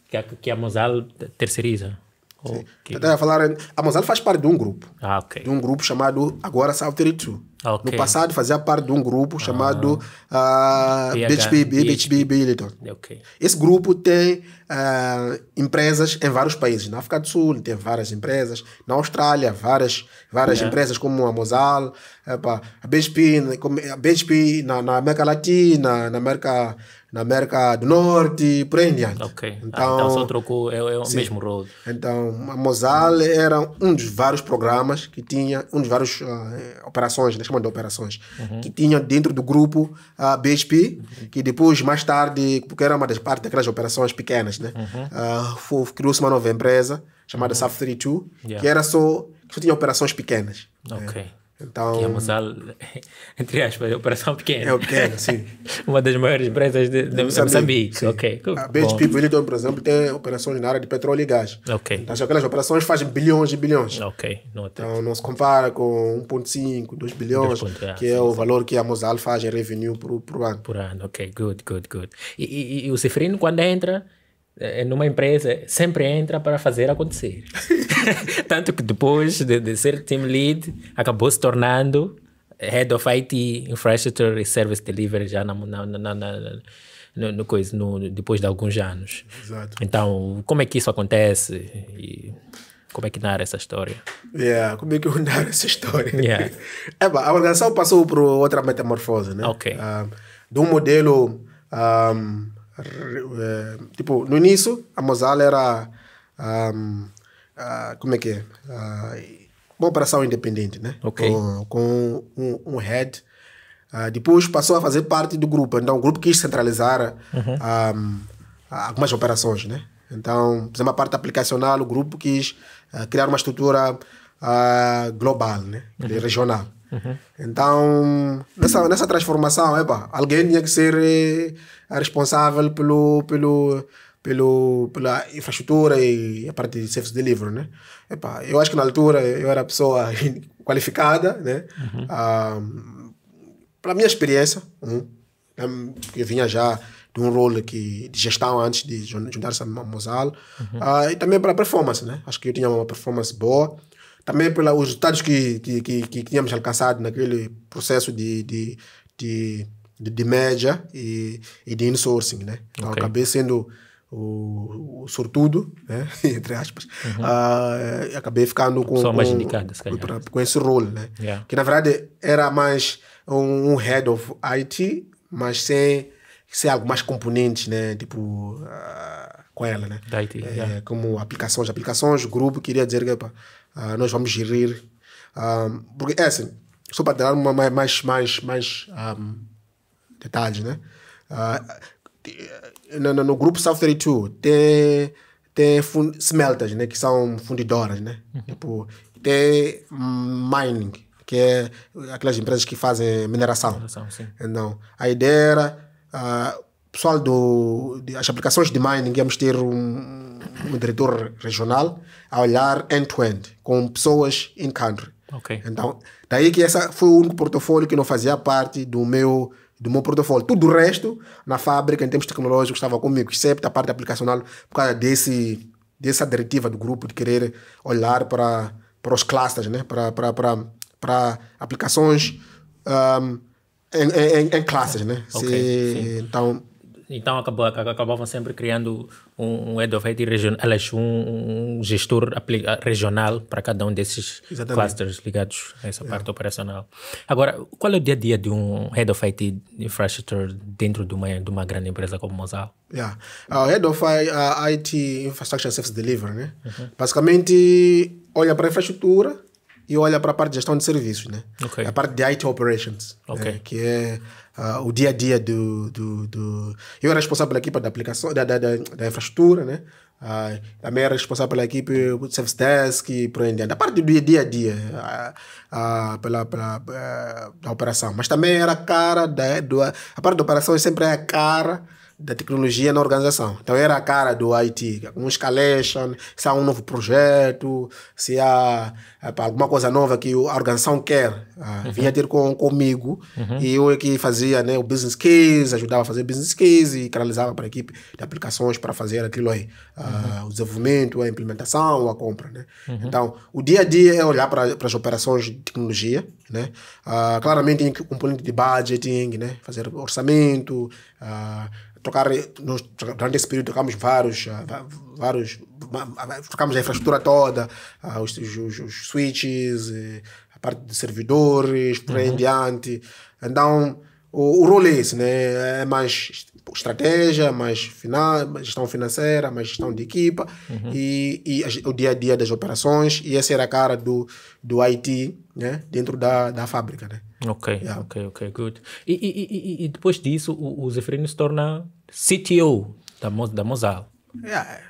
que a, que a Mozal terceiriza. Okay. a falar, a Mozart faz parte de um grupo. Ah, De um grupo chamado Agora South 32. Okay. No passado fazia parte de um grupo ah. chamado ah. uh, BHB, BHB, BHB. Esse grupo tem uh, empresas em vários países. Na África do Sul tem várias empresas. Na Austrália, várias, várias yeah. empresas como a Mozal, a BHP, a BHP na, na América Latina, na América na América do Norte, por aí em diante. Ok. Ah, então, ah, então só trocou, é, é o sim. mesmo rol. Então, a Mozal era um dos vários programas que tinha, um dos vários uh, operações, né, chamam de operações, uhum. que tinha dentro do grupo uh, ah, BHP, uhum. que depois, mais tarde, porque era uma das partes daquelas operações pequenas, né? Uhum. Uh, Criou-se uma nova empresa chamada uhum. SAF32, yeah. que era só, que só tinha operações pequenas. Ok. Né? Então, que é uma sala, [LAUGHS] entre aspas, de é operação pequena. É sim. [LAUGHS] uma das maiores empresas de, de Moçambique. Moçambique. Ok. A BHP Billiton, por exemplo, tem operações na área de petróleo e gás. Ok. Então, aquelas operações fazem bilhões e bilhões. Ok. É então, não se compara com 1,5, 2 bilhões, 2. É, que é o sim. valor que a Mozal faz em revenue por, por ano. Por ano, ok. Good, good, good. E, e, e o Cifrino, quando entra, é, é numa empresa sempre entra para fazer acontecer. [LAUGHS] [LAUGHS] Tanto que depois de, de, ser team lead, acabou se tornando head of IT Infrastructure e Service Delivery já na, na, na, na no, no, coisa, no, depois de alguns anos. Exato. Então, como é que isso acontece? E como é que narra essa história? Yeah, como é que eu narro essa história? Yeah. é, [LAUGHS] a organização passou por outra metamorfose, né? Ok. Um, ah, de um modelo... Um, ah, eh, tipo, no início, a Mozilla era. Um, uh, ah, ah, como é que é? Uh, uma operação independente, né? Okay. Com, com um, um head. depois passou a fazer parte do grupo. Então, o grupo quis centralizar uhum. um, algumas operações, né? Então, fazer uma parte aplicacional, o grupo quis criar uma estrutura global, né? Uhum. Regional. Uhum. Então, nessa, nessa transformação, epa, alguém tinha que ser eh, responsável pelo, pelo, pelo, pela infraestrutura e a parte de service delivery, né? Epa, eu acho que na altura eu era pessoa [LAUGHS] qualificada, né? Uhum. Ah, minha experiência, que né? eu vinha já de um rol que, de gestão antes de juntar-se a Mosal, uhum. ah, e também a performance, né? Acho que eu tinha uma performance boa, também pelos resultados que, que, que, que, tínhamos alcançado naquele processo de, de, de, de, de média e, e de insourcing, né? Então, okay. acabei sendo o, o sortudo, né? [LAUGHS] entre aspas, uhum. uh, acabei ficando com, com, mais indicada, com, com esse rol, né? Yeah. Que, na verdade, era mais um, um head of IT, mas sem, sem algo mais componentes, né? Tipo... Uh, com ela, né? Da IT, é, yeah. Como aplicações, aplicações, grupo, queria dizer que uh, nós vamos gerir. Ah, porque é assim, só para dar uma, mais, mais, mais um, ah, detalhes, né? Uh, no, no, grupo South 32 tem, tem smelters, né? Que são fundidoras, né? Uhum. Tipo, tem mining, que é aquelas empresas que fazem mineração. mineração sim. Então, a ideia era... Uh, pessoal do, de, as aplicações de mining, íamos ter um, um diretor regional a olhar end-to-end, -end, com pessoas in country. Okay. Então, daí que essa foi o único portfólio que não fazia parte do meu do meu portfólio. Tudo o resto, na fábrica, em termos tecnológicos, estava comigo, excepto a parte aplicacional, por causa desse, dessa diretiva do grupo de querer olhar para, para os clusters, né? para, para, para, para aplicações um, em, em, em, classes. Né? Okay. Se, então, então acabou, acabavam sempre criando um, um head of IT regional, um, um gestor ah, regional para cada um desses Exatamente. clusters ligados a essa é. parte operacional. Agora, qual é o dia a dia de um head of IT infrastructure dentro de uma, de uma grande empresa como Mozal? Yeah. Uh, head of IT uh, infrastructure service delivery, né? Uhum. Basicamente olha para a infraestrutura e olha para a parte de gestão de serviços, né? Okay. A parte de IT operations, né? okay. né? que é uh, o dia a dia do, do, do, Eu era responsável pela equipa da aplicação, da, da, da, da infraestrutura, né? Uh, também era responsável pela equipe do Service Desk, por aí da parte do dia a dia, uh, pela, pela eh, da operação. Mas também era a cara da, do, a parte da operação sempre é a cara da tecnologia na organização. Então era a cara do IT, é com escalation, se há um novo projeto, se há é, alguma coisa nova que a organização quer, ah, uhum. vinha ter com, comigo uhum. e eu é que fazia né, o business case, ajudava a fazer business case e canalizava para a equipe de aplicações para fazer aquilo aí, ah, uhum. o desenvolvimento, a implementação, a compra. Né? Uhum. Então o dia a dia é olhar para, as operações de tecnologia, né? Uh, claramente tem componente de budgeting, né? fazer orçamento, uh, trocar, nos durante esse período trocamos vários, eh, vários trocamos a infraestrutura toda, ah, os, os, os switches, eh, a parte de servidores, por aí uhum. em diante. Então, o, o rolê é esse, né? é mais estratégia, mais final gestão financeira, mais gestão de equipa uhum. e, e, o dia a dia das operações. E essa era a cara do, do IT né? dentro da, da fábrica. Né? Ok, yeah. ok, ok, good. E, e, e, e depois disso, o, o se torna CTO da, da Mozal. Yeah.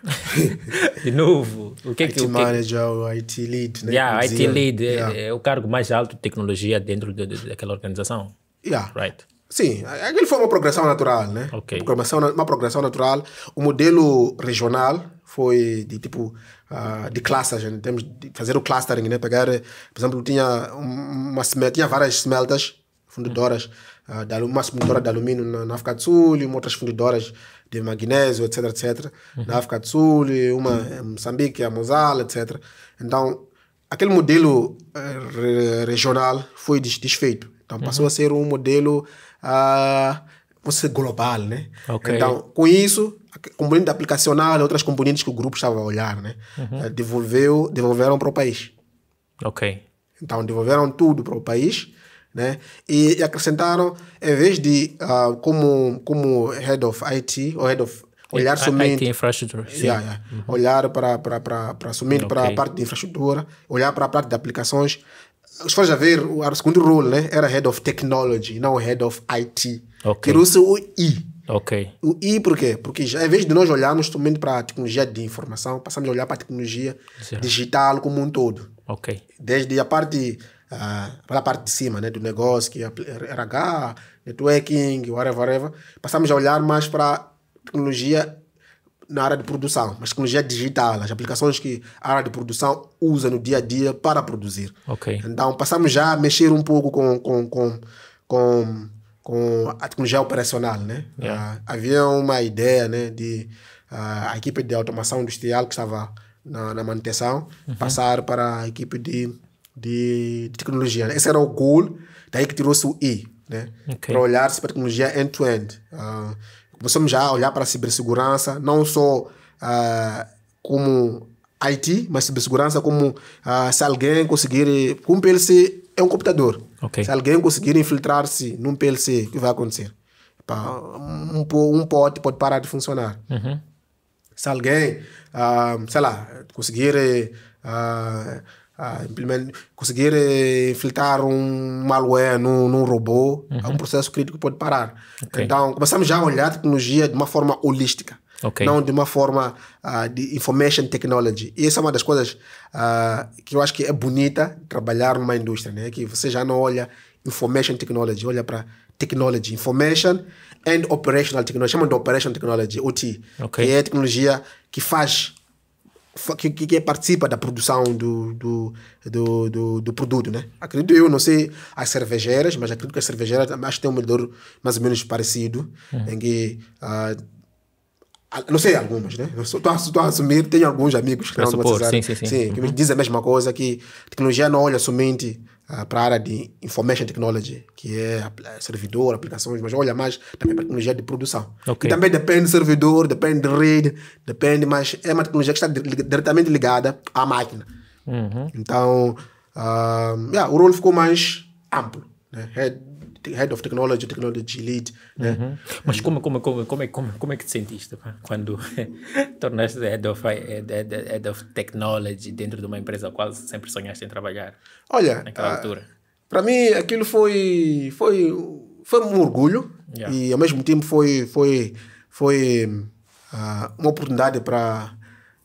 [LAUGHS] de novo, o que é que, o é manager, que... o IT lead, né? Yeah, IT lead é, yeah. É, é, o cargo mais alto de tecnologia dentro de, de, daquela organização. Yeah. Right. Sim, aquilo foi uma progressão natural, né? Uma, progressão, uma progressão natural. O modelo regional foi de tipo uh, de classes, né? temos de fazer o clustering, né? Pegar, por exemplo, tinha uma tinha várias smeltas fundidoras, uh, de, uma fundidora de alumínio na, na, África do Sul, e outras fundidoras de magnésio, etc, etc, uhum. na África do Sul, e uma uhum. em Moçambique, a Mozal, etc. Então, aquele modelo uh, re regional foi desfeito. Então, uhum. passou uhum. a ser um modelo uh, você global, né? Okay. Então, com isso, a componente aplicacional e outras componentes que o grupo estava a olhar, né? Uhum. Uh, devolveu, devolveram para o país. Ok. Então, devolveram tudo para o país, né? E, e acrescentaram, em vez de, uh, como, como head of IT, ou head of olhar somente infraestrutura yeah, yeah. Uhum. olhar para para para, para somente okay. para a parte de infraestrutura olhar para a parte de aplicações se fores a ver, o, segundo rol né, era Head of Technology, não Head of IT. Okay. Tirou-se o I. Ok. O I por quê? Porque já, em vez de nós olharmos somente para a tecnologia de informação, passamos a olhar para a tecnologia certo. digital como um todo. Ok. Desde a parte, uh, a parte de cima né, do negócio, que era é H, networking, whatever, whatever, passamos a olhar mais para a tecnologia na área de produção, mas tecnologia é digital, as aplicações que a área de produção usa no dia a dia para produzir. Okay. Então passamos já a mexer um pouco com, com, com, com, com a tecnologia operacional. Né? Yeah. Uh, havia uma ideia né, de uh, a equipe de automação industrial que estava na, na manutenção uhum. passar para a equipe de, de, de tecnologia. Né? Esse era o goal, daí que tirou-se o I, né? Okay. para olhar-se para a tecnologia é end-to-end. -end. Uh, ah, Começamos já olhar para a cibersegurança, não só uh, como IT, mas cibersegurança como uh, se alguém conseguir. um PLC é um computador. Okay. Se alguém conseguir infiltrar-se num PLC, o que vai acontecer? Um, um pote pode parar de funcionar. Uhum. Se alguém, uh, sei lá, conseguir. Uh, ah, implementar, conseguir eh, infiltrar um malware num, num robô, uhum. é um uhum. processo crítico que pode parar. Okay. Então, começamos já a olhar a tecnologia de uma forma holística. Okay. Não de uma forma uh, de information technology. E essa é uma das coisas uh, que eu acho que é bonita trabalhar numa indústria, né? Que você já não olha information technology, olha para technology, information and operational technology, chamam de operational technology, OT, okay. que é a tecnologia que faz que, que, que, participa da produção do, do, do, do, do produto, né? Acredito eu, não sei as cervejeiras, mas acredito que as cervejeiras acho que tem um melhor mais ou menos parecido, uhum. em que uh, não sei algumas, né? Estou a, assumir, tenho alguns amigos que não supor, sim, sim, sim. sim, que uhum. me dizem a mesma coisa, que tecnologia não olha é somente ah, para a área de Information Technology, que é servidor, aplicações, mas olha mais também para tecnologia de produção. Okay. E também depende do servidor, depende de rede, depende, mas é uma tecnologia que está diretamente ligada à máquina. Uhum. Então, uh, yeah, o rol ficou mais amplo. Né? É head of technology, technology lead. Né? Uhum. Mas como, como, como, como, é, como, como é que te sentiste pá? quando [LAUGHS] tornaste head of, eh, head, head, of technology dentro de uma empresa a qual sempre sonhaste em trabalhar? Olha, naquela Para ah, mim, aquilo foi, foi, foi um orgulho yeah. e ao mesmo tempo foi, foi, foi uh, uma oportunidade para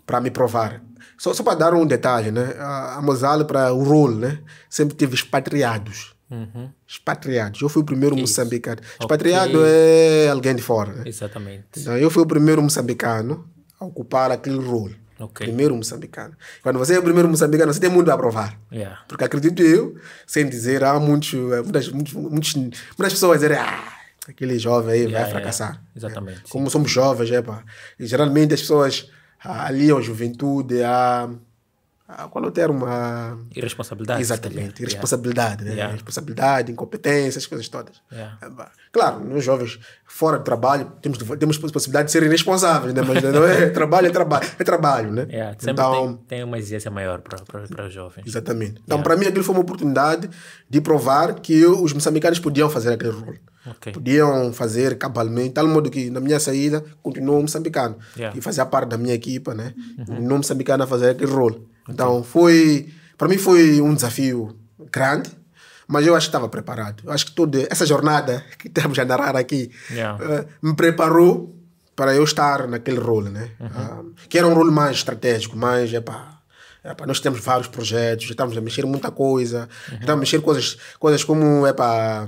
para me provar. Só, só para dar um detalhe, né? A, a para o rol, né? Sempre teve expatriados. Uhum. Expatriados. Eu fui o primeiro moçambicano. Expatriado okay. é alguém de fora. Né? Exatamente. Então, eu fui o primeiro moçambicano a ocupar aquele rol. Okay. Primeiro moçambicano. Quando você é o primeiro moçambicano, você tem muito a provar. Yeah. Porque acredito eu, sem dizer, há muitos, eh, muitas, muitas, muitas pessoas dizem, ah, aquele jovem aí yeah, vai fracassar. Exatamente. É. Como somos jovens, é, pá. E, geralmente as pessoas ah, ali a juventude a. À ah, qual é o termo? Irresponsabilidade. Exatamente, irresponsabilidade. Yeah. Né? Yeah. Irresponsabilidade, incompetência, as coisas todas. Yeah. É, claro, nós jovens, fora de trabalho, temos, temos possibilidade de ser irresponsáveis, né? mas não é [LAUGHS] trabalho, é trabalho, é trabalho, né? Yeah. Então, tem, tem, uma exigência maior para os jovens. Exatamente. Então, para mim, aquilo foi uma oportunidade de provar que os moçambicanos podiam fazer aquele rol. Okay. Podiam fazer cabalmente, tal modo que na minha saída continuou um moçambicano, yeah. fazia parte da minha equipa, né? Uhum. Um moçambicano a fazer aquele rol. Então foi, para mim foi um desafio grande, mas eu acho que estava preparado. Eu acho que toda essa jornada [LAUGHS] que estamos a narrar aqui yeah. uh, me preparou para eu estar naquele rol, né? Uhum. Uh, que era um rol mais estratégico, mais, epá, epá, nós temos vários projetos, estamos a mexer muita coisa, uhum. estamos a mexer coisas, coisas como epá,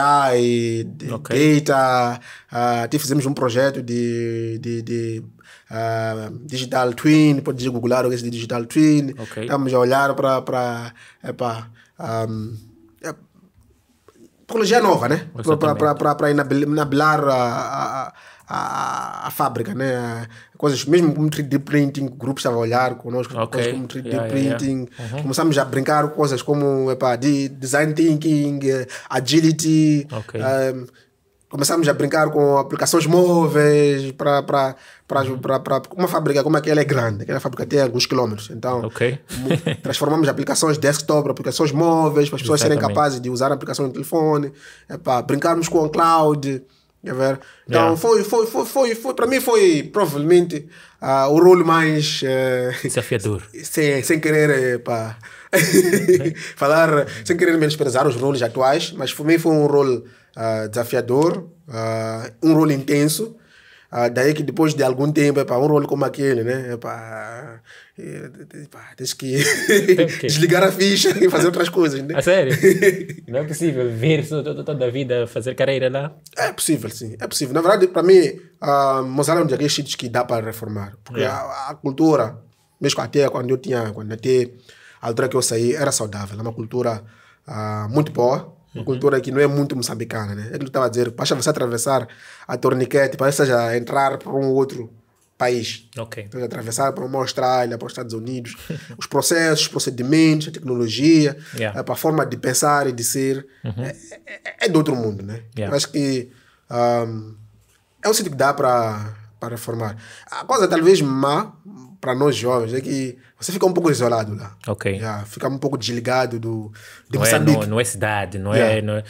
AI, okay. data, uh, até fizemos um projeto de, de, de uh, digital twin, pode dizer googlar o que é digital twin. Okay. Estamos a olhar para. para um, ah, é, tecnologia nova, né? Para para para enablar a, a, a, a, fábrica, né? Coisas, mesmo como 3D printing, o grupo estava a olhar conosco, okay. coisas como 3D yeah, printing. Yeah, Uhum. Começamos a brincar coisas como epa, de design thinking, eh, agility. Okay. Um, ah, começamos a brincar com aplicações móveis para para para uhum. uma fábrica como aquela é, é grande, aquela fábrica tem alguns quilômetros, então okay. [LAUGHS] transformamos aplicações desktop para aplicações móveis para as pessoas serem capazes de usar a aplicação no telefone, é para brincarmos com o cloud, quer ver? Então yeah. foi foi foi foi, foi para mim foi provavelmente uh, o rol mais uh, desafiador, [LAUGHS] sem, sem querer eh, para [LAUGHS] falar, sem querer menosprezar os roles atuais, mas para mim foi um rol uh, desafiador, uh, um rol intenso. Uh, daí que depois de algum tempo, epa, um rol como aquele, né? Epa, epa, tens que [LAUGHS] desligar a ficha e fazer outras coisas, né? A sério? [LAUGHS] Não é possível ver toda, a vida fazer carreira lá? É possível, sim. É possível. Na verdade, para mim, uh, Moçada é um daqueles sítios que dá para reformar. Porque é. a, a, cultura, mesmo até quando eu tinha, quando até a altura que eu saí, era saudável. Era é uma cultura uh, muito boa uma cultura que não é muito moçambicana, né? Ele é estava a dizer, basta você atravessar a torniquete, para seja entrar para um outro país. Ok. Então, atravessar para uma Austrália, para os Estados Unidos. [LAUGHS] os processos, os procedimentos, a tecnologia, yeah. a, forma de pensar e de ser uhum. é, é, é, do outro mundo, né? Yeah. acho que um, é um sítio que dá para reformar. A coisa talvez má para nós jovens é que você fica um pouco isolado lá. Ok. Yeah, fica um pouco desligado do, de não É, não, não é cidade, não é, yeah. é. Não é...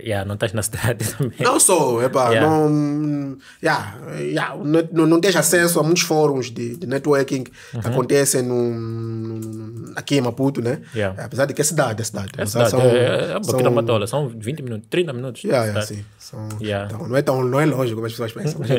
Yeah, não estás na cidade [LAUGHS] também. Não sou, é yeah. não, yeah, yeah, não, não, não tens acesso a muitos fóruns de, de networking uhum. que acontecem no, aqui em Maputo, né? Yeah. É, apesar de que é cidade, é cidade. É cidade, são, é, é, é são, são 20 minutos, 30 minutos. Yeah, yeah, sim, são, então, não, é tão, não é como as pessoas pensam, [LAUGHS]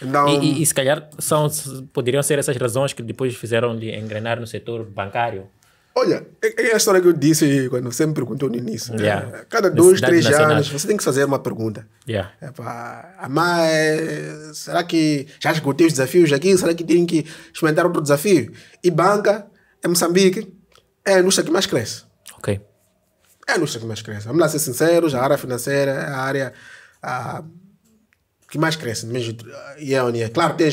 Não... E, e, e, se calhar são, poderiam ser essas razões que depois fizeram de engrenar no setor bancário. Olha, é, é a história que eu disse quando você me perguntou no início. Né? Yeah. Né? Cada dois, três nacional. anos, você tem que fazer uma pergunta. Yeah. É pra, ah, mas será que já esgotei os desafios aqui? Será que tem que experimentar outro desafio? E banca, em é Moçambique, é a indústria que mais cresce. Ok. É a indústria que mais cresce. Vamos lá ser sinceros, a área financeira, a área... A que mais crescem, mas é year on Claro, tem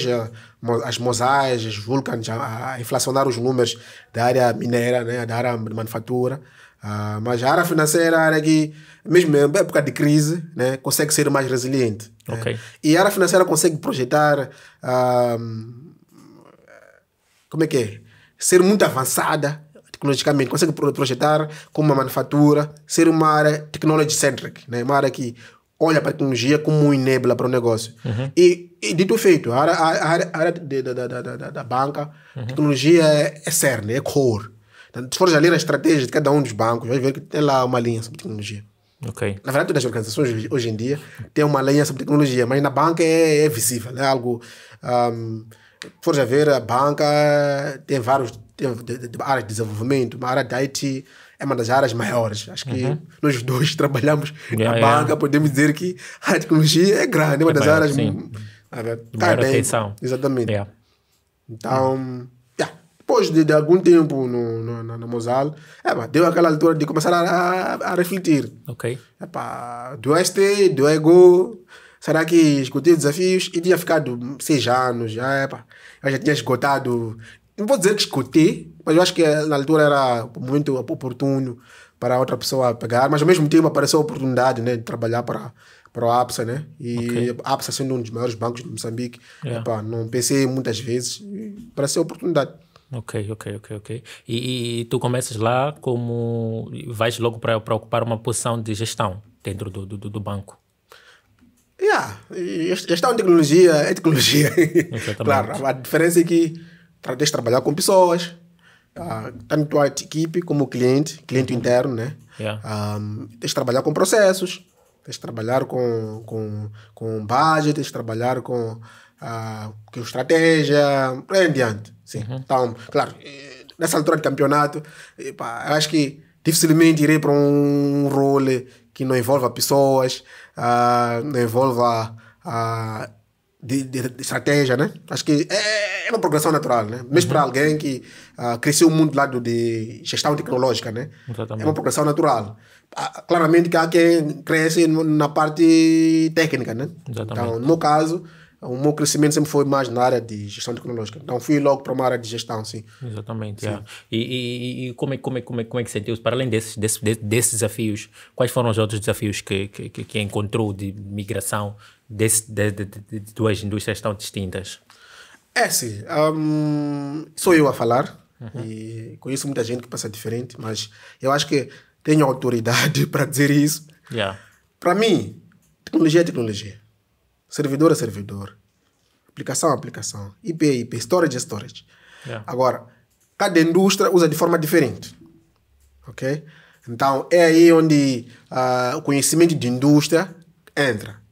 as mosaias, as vulcans, a, a inflacionar os números da área mineira, né, da área de manufatura. Uh, mas a área financeira, a área que, mesmo em época de crise, né, consegue ser mais resiliente. Né. Okay. Né? E a área financeira consegue projetar. Uh, como é que é? Ser muito avançada tecnologicamente, consegue projetar como uma manufatura, ser uma área technology-centric, né? uma área que olha para a tecnologia como um enabler para o negócio. Uhum. E, e, dito feito, a área, a área, a área de, da, da, da, da, banca, uhum. tecnologia é, é cerne, é core. Então, se for já ler a estratégia de cada um dos bancos, vai ver que tem lá uma linha sobre tecnologia. Okay. Na verdade, todas as organizações hoje em dia têm uma linha sobre tecnologia, mas na banca é, é visível, é algo... Um, se for já ver, a banca tem vários áreas de desenvolvimento, uma área de IT, é uma das áreas maiores. Acho que uhum. nós dois [LAUGHS] trabalhamos yeah, é, na é. banca, podemos dizer que a tecnologia é grande, é uma é das maior, áreas. Sim. Tá atenção. Exatamente. Yeah. É. Então, yeah. depois de, de, algum tempo no, no, no, no Mosal, é, deu aquela altura de começar a, a, a refletir. Ok. Epa, do ST, do Ego, será que escutei desafios? E tinha ficado seis anos já, epa. Eu já tinha esgotado não vou dizer discutir, mas eu acho que eh, na altura era o momento oportuno para outra pessoa pegar, mas ao mesmo tempo apareceu a oportunidade né, de trabalhar para, para a APSA, né? E okay. a APSA sendo um dos maiores bancos de Moçambique, yeah. não pensei muitas vezes, apareceu a oportunidade. Ok, ok, ok, ok. E, e, tu começas lá como. vais logo para ocupar uma posição de gestão dentro do, do, do banco? Yeah, gestão de tecnologia é tecnologia. [LAUGHS] claro, a diferença é que tratas de trabalhar com pessoas, uh, ah, tanto tá a equipe como o cliente, cliente interno, né? Yeah. Um, tens de trabalhar com processos, tens de trabalhar com, com, com budget, tens de trabalhar com, uh, com estratégia, por aí em diante. Sim. Uhum. Então, claro, eh, nessa altura de campeonato, eu acho que dificilmente irei para um role que não envolva pessoas, uh, não envolva uh, de, de, de, estratégia, né? Acho que é, é uma progressão natural, né? Mesmo uhum. para alguém que uh, cresceu muito do lado de gestão tecnológica, né? Exatamente. É uma progressão natural. Uh, claramente que há quem cresce na parte técnica, né? Exatamente. Então, no meu caso, o meu crescimento sempre foi mais na área de gestão tecnológica. Então fui logo para uma área de gestão, sim. Exatamente. É. Sim. E, e, e, como, é, como, é, é, como, é, que sentiu? Para além desses, desses, desses desafios, quais foram os outros desafios que, que, que, encontrou de migração desse, de, de, de, de duas indústrias tão distintas? É sim, um, sou eu a falar uhum. e conheço muita gente que pensa diferente, mas eu acho que tenho autoridade [LAUGHS] para dizer isso. Yeah. Para mim, tecnologia é tecnologia, servidor é servidor, aplicação é aplicação, IP é IP, storage é storage. Yeah. Agora, cada indústria usa de forma diferente, ok? Então é aí onde uh, o conhecimento de indústria entra.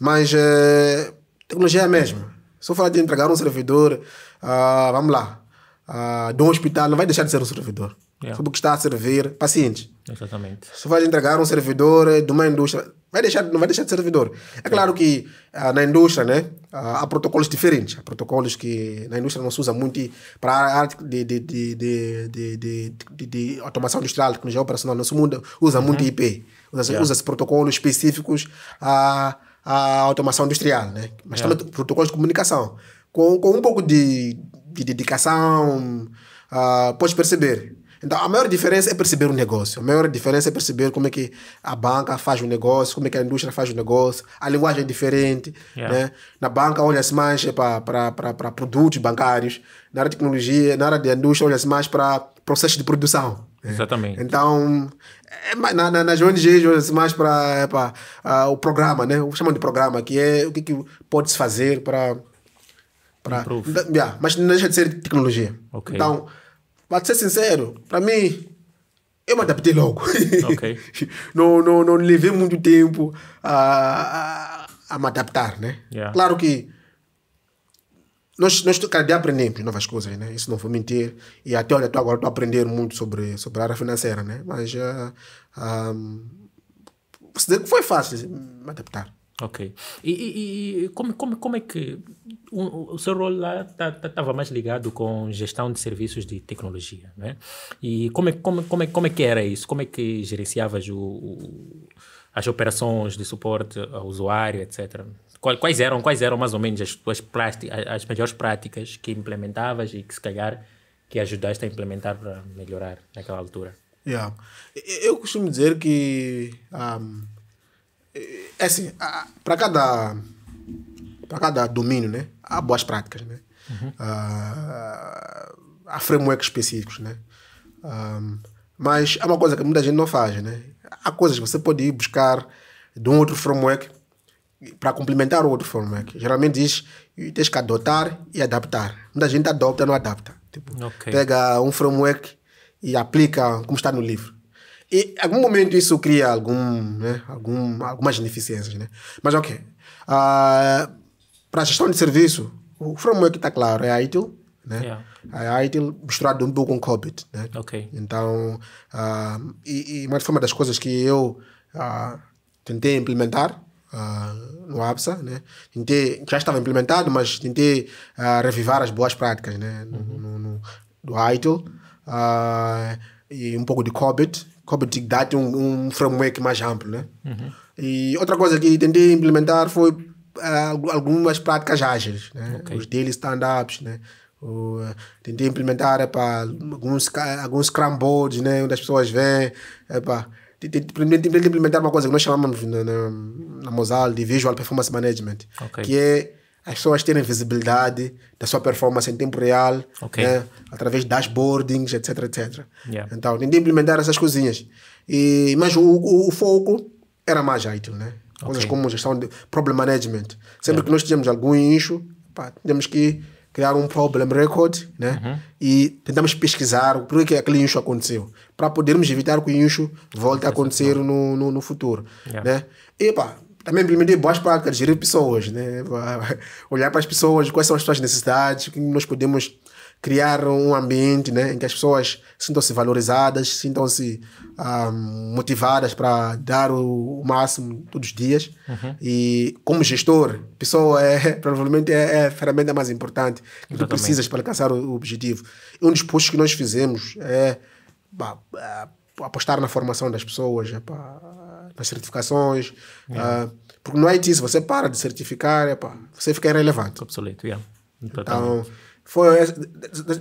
Mas eh, tecnologia é a mesma. Se eu falar de entregar um servidor, uh, vamos lá, uh, de um hospital, não vai deixar de ser um servidor. Yeah. É. Sobre o que está a servir pacientes. Exatamente. Se vai entregar um servidor eh, de uma indústria, vai deixar, não vai deixar de servidor. É claro que uh, na indústria né, uh, há protocolos diferentes. Há protocolos que na indústria não se usa muito para a arte de, de, de, de, de, de, de, de automação industrial, tecnologia operacional, não se muda, usa uhum. muito IP. Usa-se yeah. usa protocolos específicos. Uh, a automação industrial, né? Mas é. também protocolos de comunicação. Com, com um pouco de, de dedicação, uh, ah, podes perceber. Então, a maior diferença é perceber o negócio. A maior diferença é perceber como é que a banca faz o negócio, como é que a indústria faz o negócio. A linguagem é diferente. Yeah. É. Né? Na banca, olha-se mais para produtos bancários. Na área de tecnologia, na área da indústria, olha-se mais para processos de produção. Né? Exatamente. Então, é, na, na, nas ONGs, mais para uh, é, o programa, né? Chamam de programa, que é o que, que pode-se fazer para. para yeah, mas não deixa de ser tecnologia. Okay. Então, para ser sincero, para mim, eu me adaptei logo. Okay. [LAUGHS] não, não, não levei muito tempo a, a, a me adaptar, né? Yeah. Claro que nós, nós cada de aprendemos novas coisas, né? Isso não vou mentir. E até olha, agora estou a aprender muito sobre, sobre a área financeira, né? Mas Uh, eh, um, que foi fácil me adaptar. Ok. E, e, e, como, como, como é que o, o seu rol lá estava tá, tá, mais ligado com gestão de serviços de tecnologia, né? E como é, como, como, é, como é que era isso? Como é que gerenciavas o, o as operações de suporte ao usuário, etc. Quais eram, quais eram mais ou menos as tuas práticas, as melhores práticas que implementavas e que se calhar que ajudaste a implementar para melhorar naquela altura? Yeah. Eu costumo dizer que um, é assim, para cada para cada domínio, né, há boas práticas, né? Uhum. Uh, há frameworks específicos, né? Um, ah, mas é uma coisa que muita gente não faz, né? Há coisas que você pode ir buscar de um outro framework para complementar o outro framework. Geralmente diz tens que adotar e adaptar. Muita gente e não adapta. Tipo, okay. Pega um framework e aplica como está no livro. E em algum momento isso cria algum, né, algum, algumas deficiências. Né? Mas ok. Uh, ah, para a gestão de serviço, o framework está claro, é a ITIL. Né? Yeah. É a ITIL misturado um pouco com COBIT. Né? Okay. Então, uh, e, e uma forma das coisas que eu uh, tentei implementar uh, no ABSA, né? Tentei, já estava implementado, mas tentei uh, revivar as boas práticas, né? No, uhum. no, no do ITIL uh, ah, e um pouco de COBIT. COBIT dá um, um framework mais amplo, né? Uhum. E outra coisa que tentei implementar foi uh, algumas práticas ágeis, né? Okay. Os daily stand-ups, né? O tentei implementar para alguns, alguns scrum boards, né? Onde as pessoas vêm, para de, tem implementar uma coisa que nós chamamos na, na, na Mosal de Visual Performance Management, okay. que é as pessoas terem visibilidade da sua performance em tempo real, okay. né? através de dashboardings, etc, etc. Yeah. Então, tentei implementar essas coisinhas. E, mas o, o, o foco era mais ágil, né? Coisas okay. como gestão de problem management. Sempre yeah. que nós tínhamos algum incho, temos tínhamos que criar um problem record, né? Uhum. E tentamos pesquisar por que aquele incho aconteceu, para podermos evitar que o incho volte a acontecer no, no, no futuro, yeah. né? E pá, também implementei boas práticas, gerir pessoas, né? [LAUGHS] olhar para as pessoas, quais são as suas necessidades, o que nós podemos criar um ambiente né, em que as pessoas sintam-se valorizadas, sintam-se ah, motivadas para dar o, máximo todos os dias. Uhum. E como gestor, pessoa é [LAUGHS] provavelmente é, é, a ferramenta mais importante que Exatamente. tu precisas para alcançar o, objetivo. E um dos postos que nós fizemos é bah, é, apostar na formação das pessoas, é, nas certificações. Yeah. É. porque no IT, se você para de certificar, é, você fica irrelevante. Obsoleto, yeah. Então, Totalmente foi é,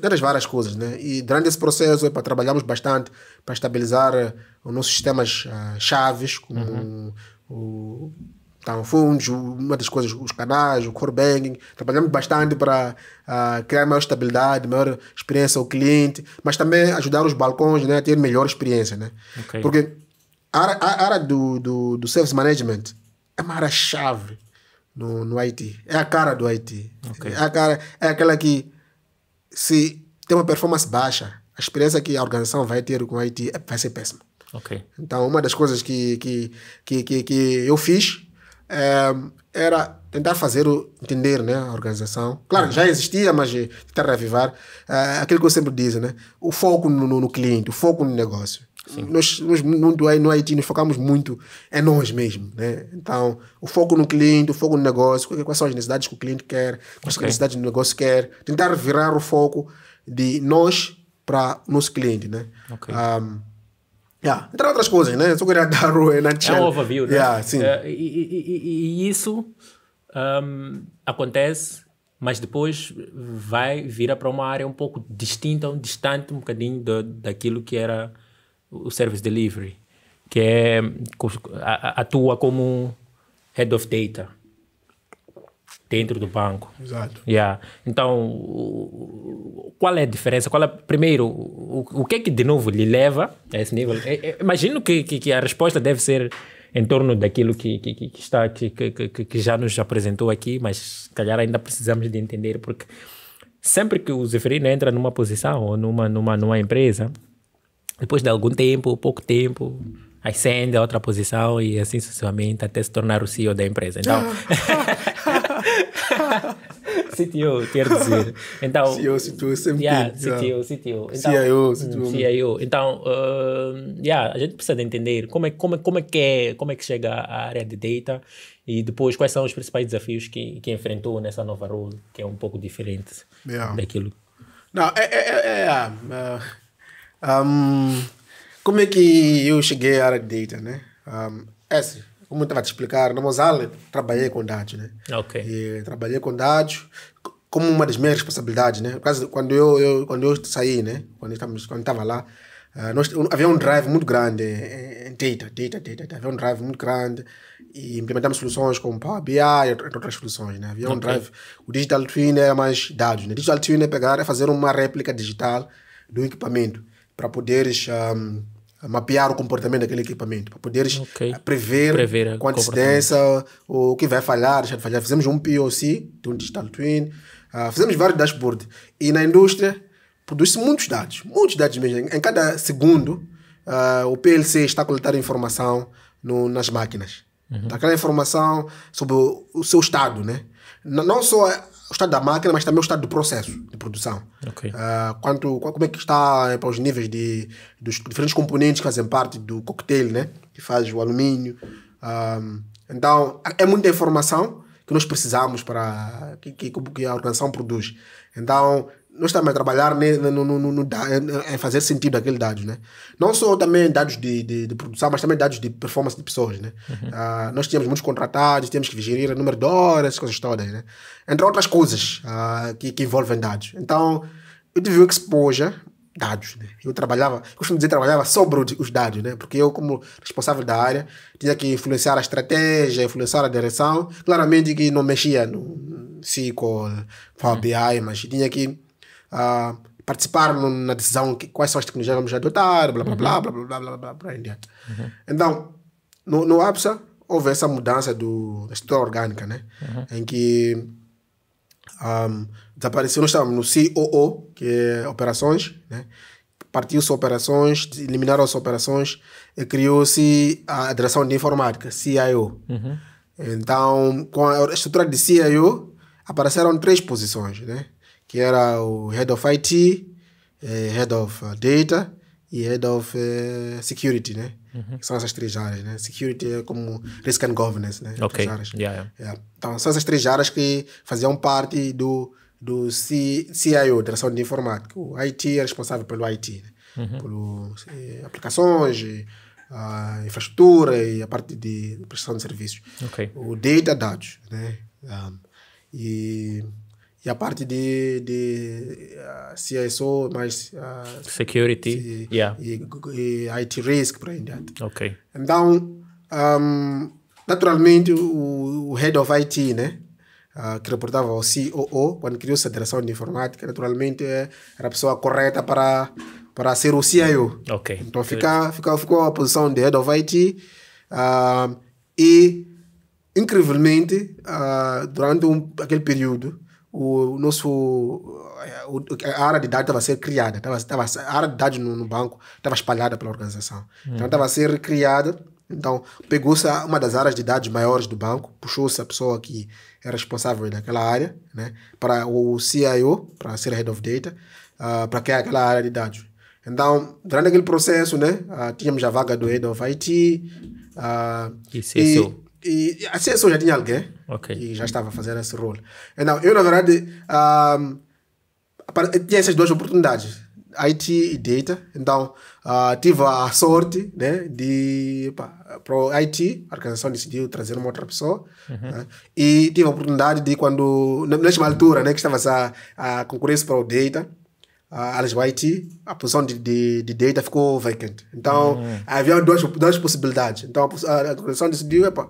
das várias coisas, né? E durante esse processo, epa, é trabalhamos bastante para estabilizar eh, os nossos sistemas uh, chaves, como uhum. o, então, fundos, uma das coisas, os canais, o core banking. Trabalhamos bastante para uh, criar maior estabilidade, maior experiência ao cliente, mas também ajudar os balcões né, a ter melhor experiência, né? Okay. Porque a, a, a área do, do, do service management é uma área chave no, no Haiti. É a cara do Haiti. Okay. É, a cara, é aquela que se tem uma performance baixa, a experiência que a organização vai ter com o Haiti é, vai ser péssima. ok Então, uma das coisas que, que, que, que, que eu fiz é, era tentar fazer o, entender né, a organização. Claro, uhum. já existia, mas tentar reavivar. É, aquilo que eu sempre digo né? O foco no, no cliente, o foco no negócio. Nós, nós no, no Haiti nos focamos muito em nós mesmos. Né? Então, o foco no cliente, o foco no negócio, quais são as necessidades que o cliente quer, quais são okay. as necessidades do negócio quer. Tentar virar o foco de nós para o nosso cliente. Né? Okay. Um, Yeah. Entre outras coisas, né? Só queria [LAUGHS] dar o É um overview, né? Yeah, sim. Uh, e, e, e, isso um, acontece, mas depois vai virar para uma área um pouco distinta, um distante um bocadinho do, daquilo que era o service delivery, que é, atua como head of data dentro do banco. Exato. Yeah. Então, qual é a diferença? Qual é, primeiro, o, o que é que de novo lhe leva a esse nível? É, é, imagino que, que, que, a resposta deve ser em torno daquilo que, que, que está, que, que, já nos apresentou aqui, mas calhar ainda precisamos de entender, porque sempre que o Zeferino entra numa posição ou numa, numa, numa empresa, depois de algum tempo, pouco tempo, ascende a outra posição e assim sucessivamente até se tornar o CEO da empresa. Então. CTO, quer dizer. Então, CEO, CTO, sempre. Yeah, CTO, CTO. Então, CIO, CTO. CIO. Então, uh, yeah, a gente precisa de entender como é, como, é, como, é que é, como é que chega a área de data e depois quais são os principais desafios que, que enfrentou nessa nova role, que é um pouco diferente yeah. daquilo. Não, é, é, é, é um, como é que eu cheguei à área de data, né? Um, esse, é assim, como eu estava a te explicar, na Mozale trabalhei com dados, né? Ok. E trabalhei com dados como uma das minhas responsabilidades, né? Quando eu, eu quando eu saí, né? Quando estávamos, quando estava lá, uh, nós, havia um drive muito grande em data, data, data, data, havia um drive muito grande e implementamos soluções como Power BI e outras soluções, né? Havia okay. um drive, o Digital Twin é mais dados, né? Digital Twin é pegar, é fazer uma réplica digital do equipamento para poderes um, mapear o comportamento daquele equipamento, para poderes okay. Eh, prever, prever com antecedência o que vai falhar, deixar de falhar. Fizemos um POC, de um digital twin, uh, fizemos vários dashboards. E na indústria produz-se muitos dados, muitos dados mesmo. Em cada segundo, uh, o PLC está a coletar informação no, nas máquinas. Uhum. Tá, aquela informação sobre o, o seu estado, né? Não só o estado da máquina, mas também o estado do processo de produção. Okay. Uh, quanto, como é que está eh, para os níveis de, dos diferentes componentes que fazem parte do coquetel, né? que faz o alumínio. então, é muita informação que nós precisamos para que, que, que a organização produz. Então, nós estamos a trabalhar né, no, no, no, no em fazer sentido aquele dados, né? Não só também dados de, de, de produção, mas também dados de performance de pessoas, né? Uhum. Uh, nós tínhamos muitos contratados, tínhamos que gerir o número de horas, essas coisas todas, né? Entre outras coisas uh, que, que envolvem dados. Então, eu tive o exposure dados, né? Eu trabalhava, costumo dizer trabalhava sobre os dados, né? Porque eu como responsável da área tinha que influenciar a estratégia, influenciar a direção. Claramente que não mexia no SQL, Power BI, mas tinha que uh, participar na decisão que, quais são as tecnologias que vamos adotar, blá blá, blá uhum. blá blá blá blá blá blá, Uhum. Então, no, no APSA houve essa mudança do, da estrutura orgânica, né? Uhum. Em que um, desapareceu, nós estávamos no COO, que é operações, né? Partiu-se operações, eliminaram-se operações e criou-se a direção de informática, CIO. Uhum. Então, com a estrutura de CIO, apareceram três posições, né? que era o Head of IT, eh, Head of eh, Data e Head of eh, Security, né? Uhum. São essas três áreas, né? Security é como Risk and Governance, né? Ok, áreas. Yeah, yeah. Yeah. É, então, são essas três áreas que faziam parte do, do C, CIO, Direção de Informática. O IT é responsável pelo IT, né? uhum. Pelo, eh, aplicações, eh, a infraestrutura e a parte de prestação de serviços. Ok. O Data, dados, né? Um, ah, e e a parte de, de uh, ah, CSO, mais... Uh, Security, e, yeah. e, e IT Risk, por aí diante. Ok. Então, um, naturalmente, o, o, Head of IT, né? Uh, que reportava ao COO, quando criou-se a direção de informática, naturalmente é, era a pessoa correta para, para ser o CIO. Ok. Então, fica, fica, ficou a posição de Head of IT e, incrivelmente, durante um, aquele período, o nosso a área de dados estava a ser criada, tava tava a área de dados no, no banco estava espalhada pela organização. Então estava uhum. a ser recriada. Então pegou-se uma das áreas de dados maiores do banco, puxou-se a pessoa que era é responsável daquela área, né, para o CIO, para ser Head of Data, uh, para criar aquela área de dados. Então, durante aquele processo, né, uh, tínhamos a vaga do Head of IT. Uh, ah, e CSO. E, e assim, eu já tinha alguém okay. já estava fazendo esse rol. Então, eu, na verdade, um, tinha essas duas oportunidades, IT e Data. Então, uh, tive a sorte né, de, para o IT, a organização decidiu trazer uma outra pessoa. Uhum. Né, e tive a oportunidade de, quando, na mesma altura né, que estava a, a concorrência para o Data, a Alisba IT, a posição de, de, de Data ficou vacante. Então, uhum. havia duas, duas possibilidades. Então, a, a organização decidiu, epa,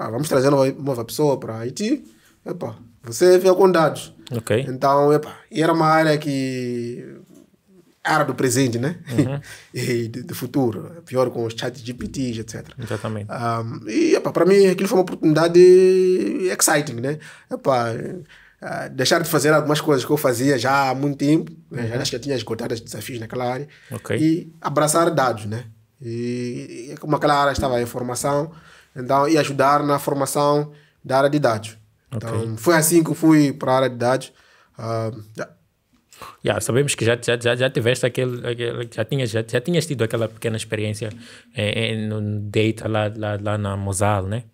ah, vamos trazer uma, nova pessoa para Haiti, epa, você veio com dados. Então, epa, era uma área que era do presente, né? Uhum. [LAUGHS] e do, futuro, pior com os chats GPT, etc. Exatamente. Um, e epa, para mim aquilo foi uma oportunidade exciting, né? Epa, Uh, eh, deixar de fazer algumas coisas que eu fazia já há muito tempo, né? já uhum. acho que eu tinha esgotado os desafios naquela área, e abraçar dados, né? E, e como aquela área estava em formação, então, e ajudar na formação da área de dados. Então, okay. foi assim que eu fui para a área de dados. Uh, ah, yeah. Yeah, sabemos que já, já, já, já tiveste aquele, aquele já, tinhas, já, já tinhas tido aquela pequena experiência eh, eh, no Data lá, lá, lá na Mosal, né?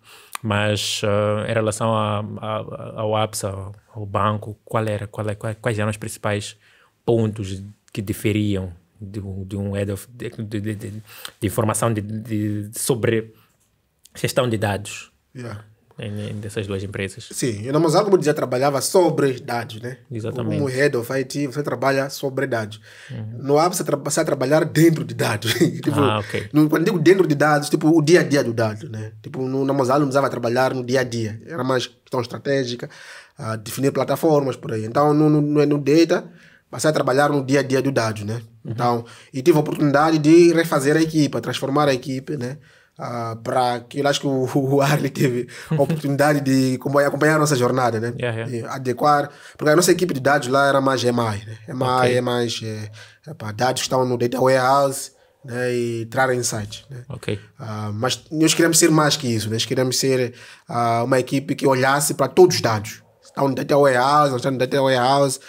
Mas uh, em relação a, a, ao APSA, ao banco, qual era, qual, é quais eram os principais pontos que diferiam de, de um head of, de, de, de, informação sobre gestão de dados. Yeah. Em, em dessas duas empresas. Sim, eu na como dizia trabalhava sobre dados, né? Exatamente. Como head of IT, você trabalha sobre dados. Uhum. No app, você, tra você trabalhar dentro de dados. [LAUGHS] tipo, ah, ok. No, quando digo dentro de dados, tipo, o dia a dia do dado, né? Tipo, no, na Mozambique não precisava trabalhar no dia a dia. Era mais questão estratégica, ah, definir plataformas por aí. Então, no, no, no data, passei a trabalhar no dia a dia do dado, né? Uhum. Então, e tive a oportunidade de refazer a equipa, transformar a equipe, né? Uh, ah, para aquilo, acho que [LAUGHS] o, Arley teve a oportunidade de acompanhar a nossa jornada, né? Yeah, yeah. adequar, porque a nossa equipe de dados lá era mais EMI, né? EMI okay. é mais é, é para dados que estão no data warehouse né? e entrar insight. Né? Uh, mas nós queremos ser mais que isso, né? nós queremos ser uh, uma equipe que olhasse para todos os dados. Estão tá no data warehouse, não estão tá no data warehouse,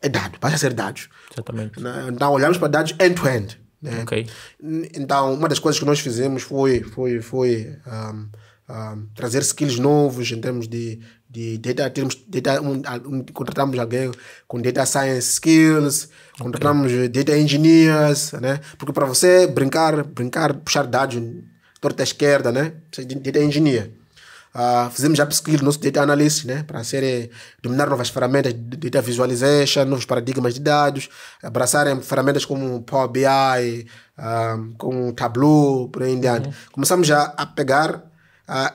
é dado, passa a ser dados. Exatamente. Né? Então olhamos para dados end-to-end. end to end né? Então, uma das coisas que nós fizemos foi, foi, foi um, um, trazer skills novos em termos de, de data, temos data um, um, contratamos alguém com data science skills, okay. contratamos data engineers, né? Porque para você brincar, brincar, puxar dados torta à esquerda, né? Você é data engineer. Uh, fizemos já upskill nosso data analysis, né? Para ser, dominar novas ferramentas de data visualization, novos paradigmas de dados, abraçarem ferramentas como Power BI, uh, ah, como Tableau, por aí em diante. Uhum. Começamos já a pegar uh,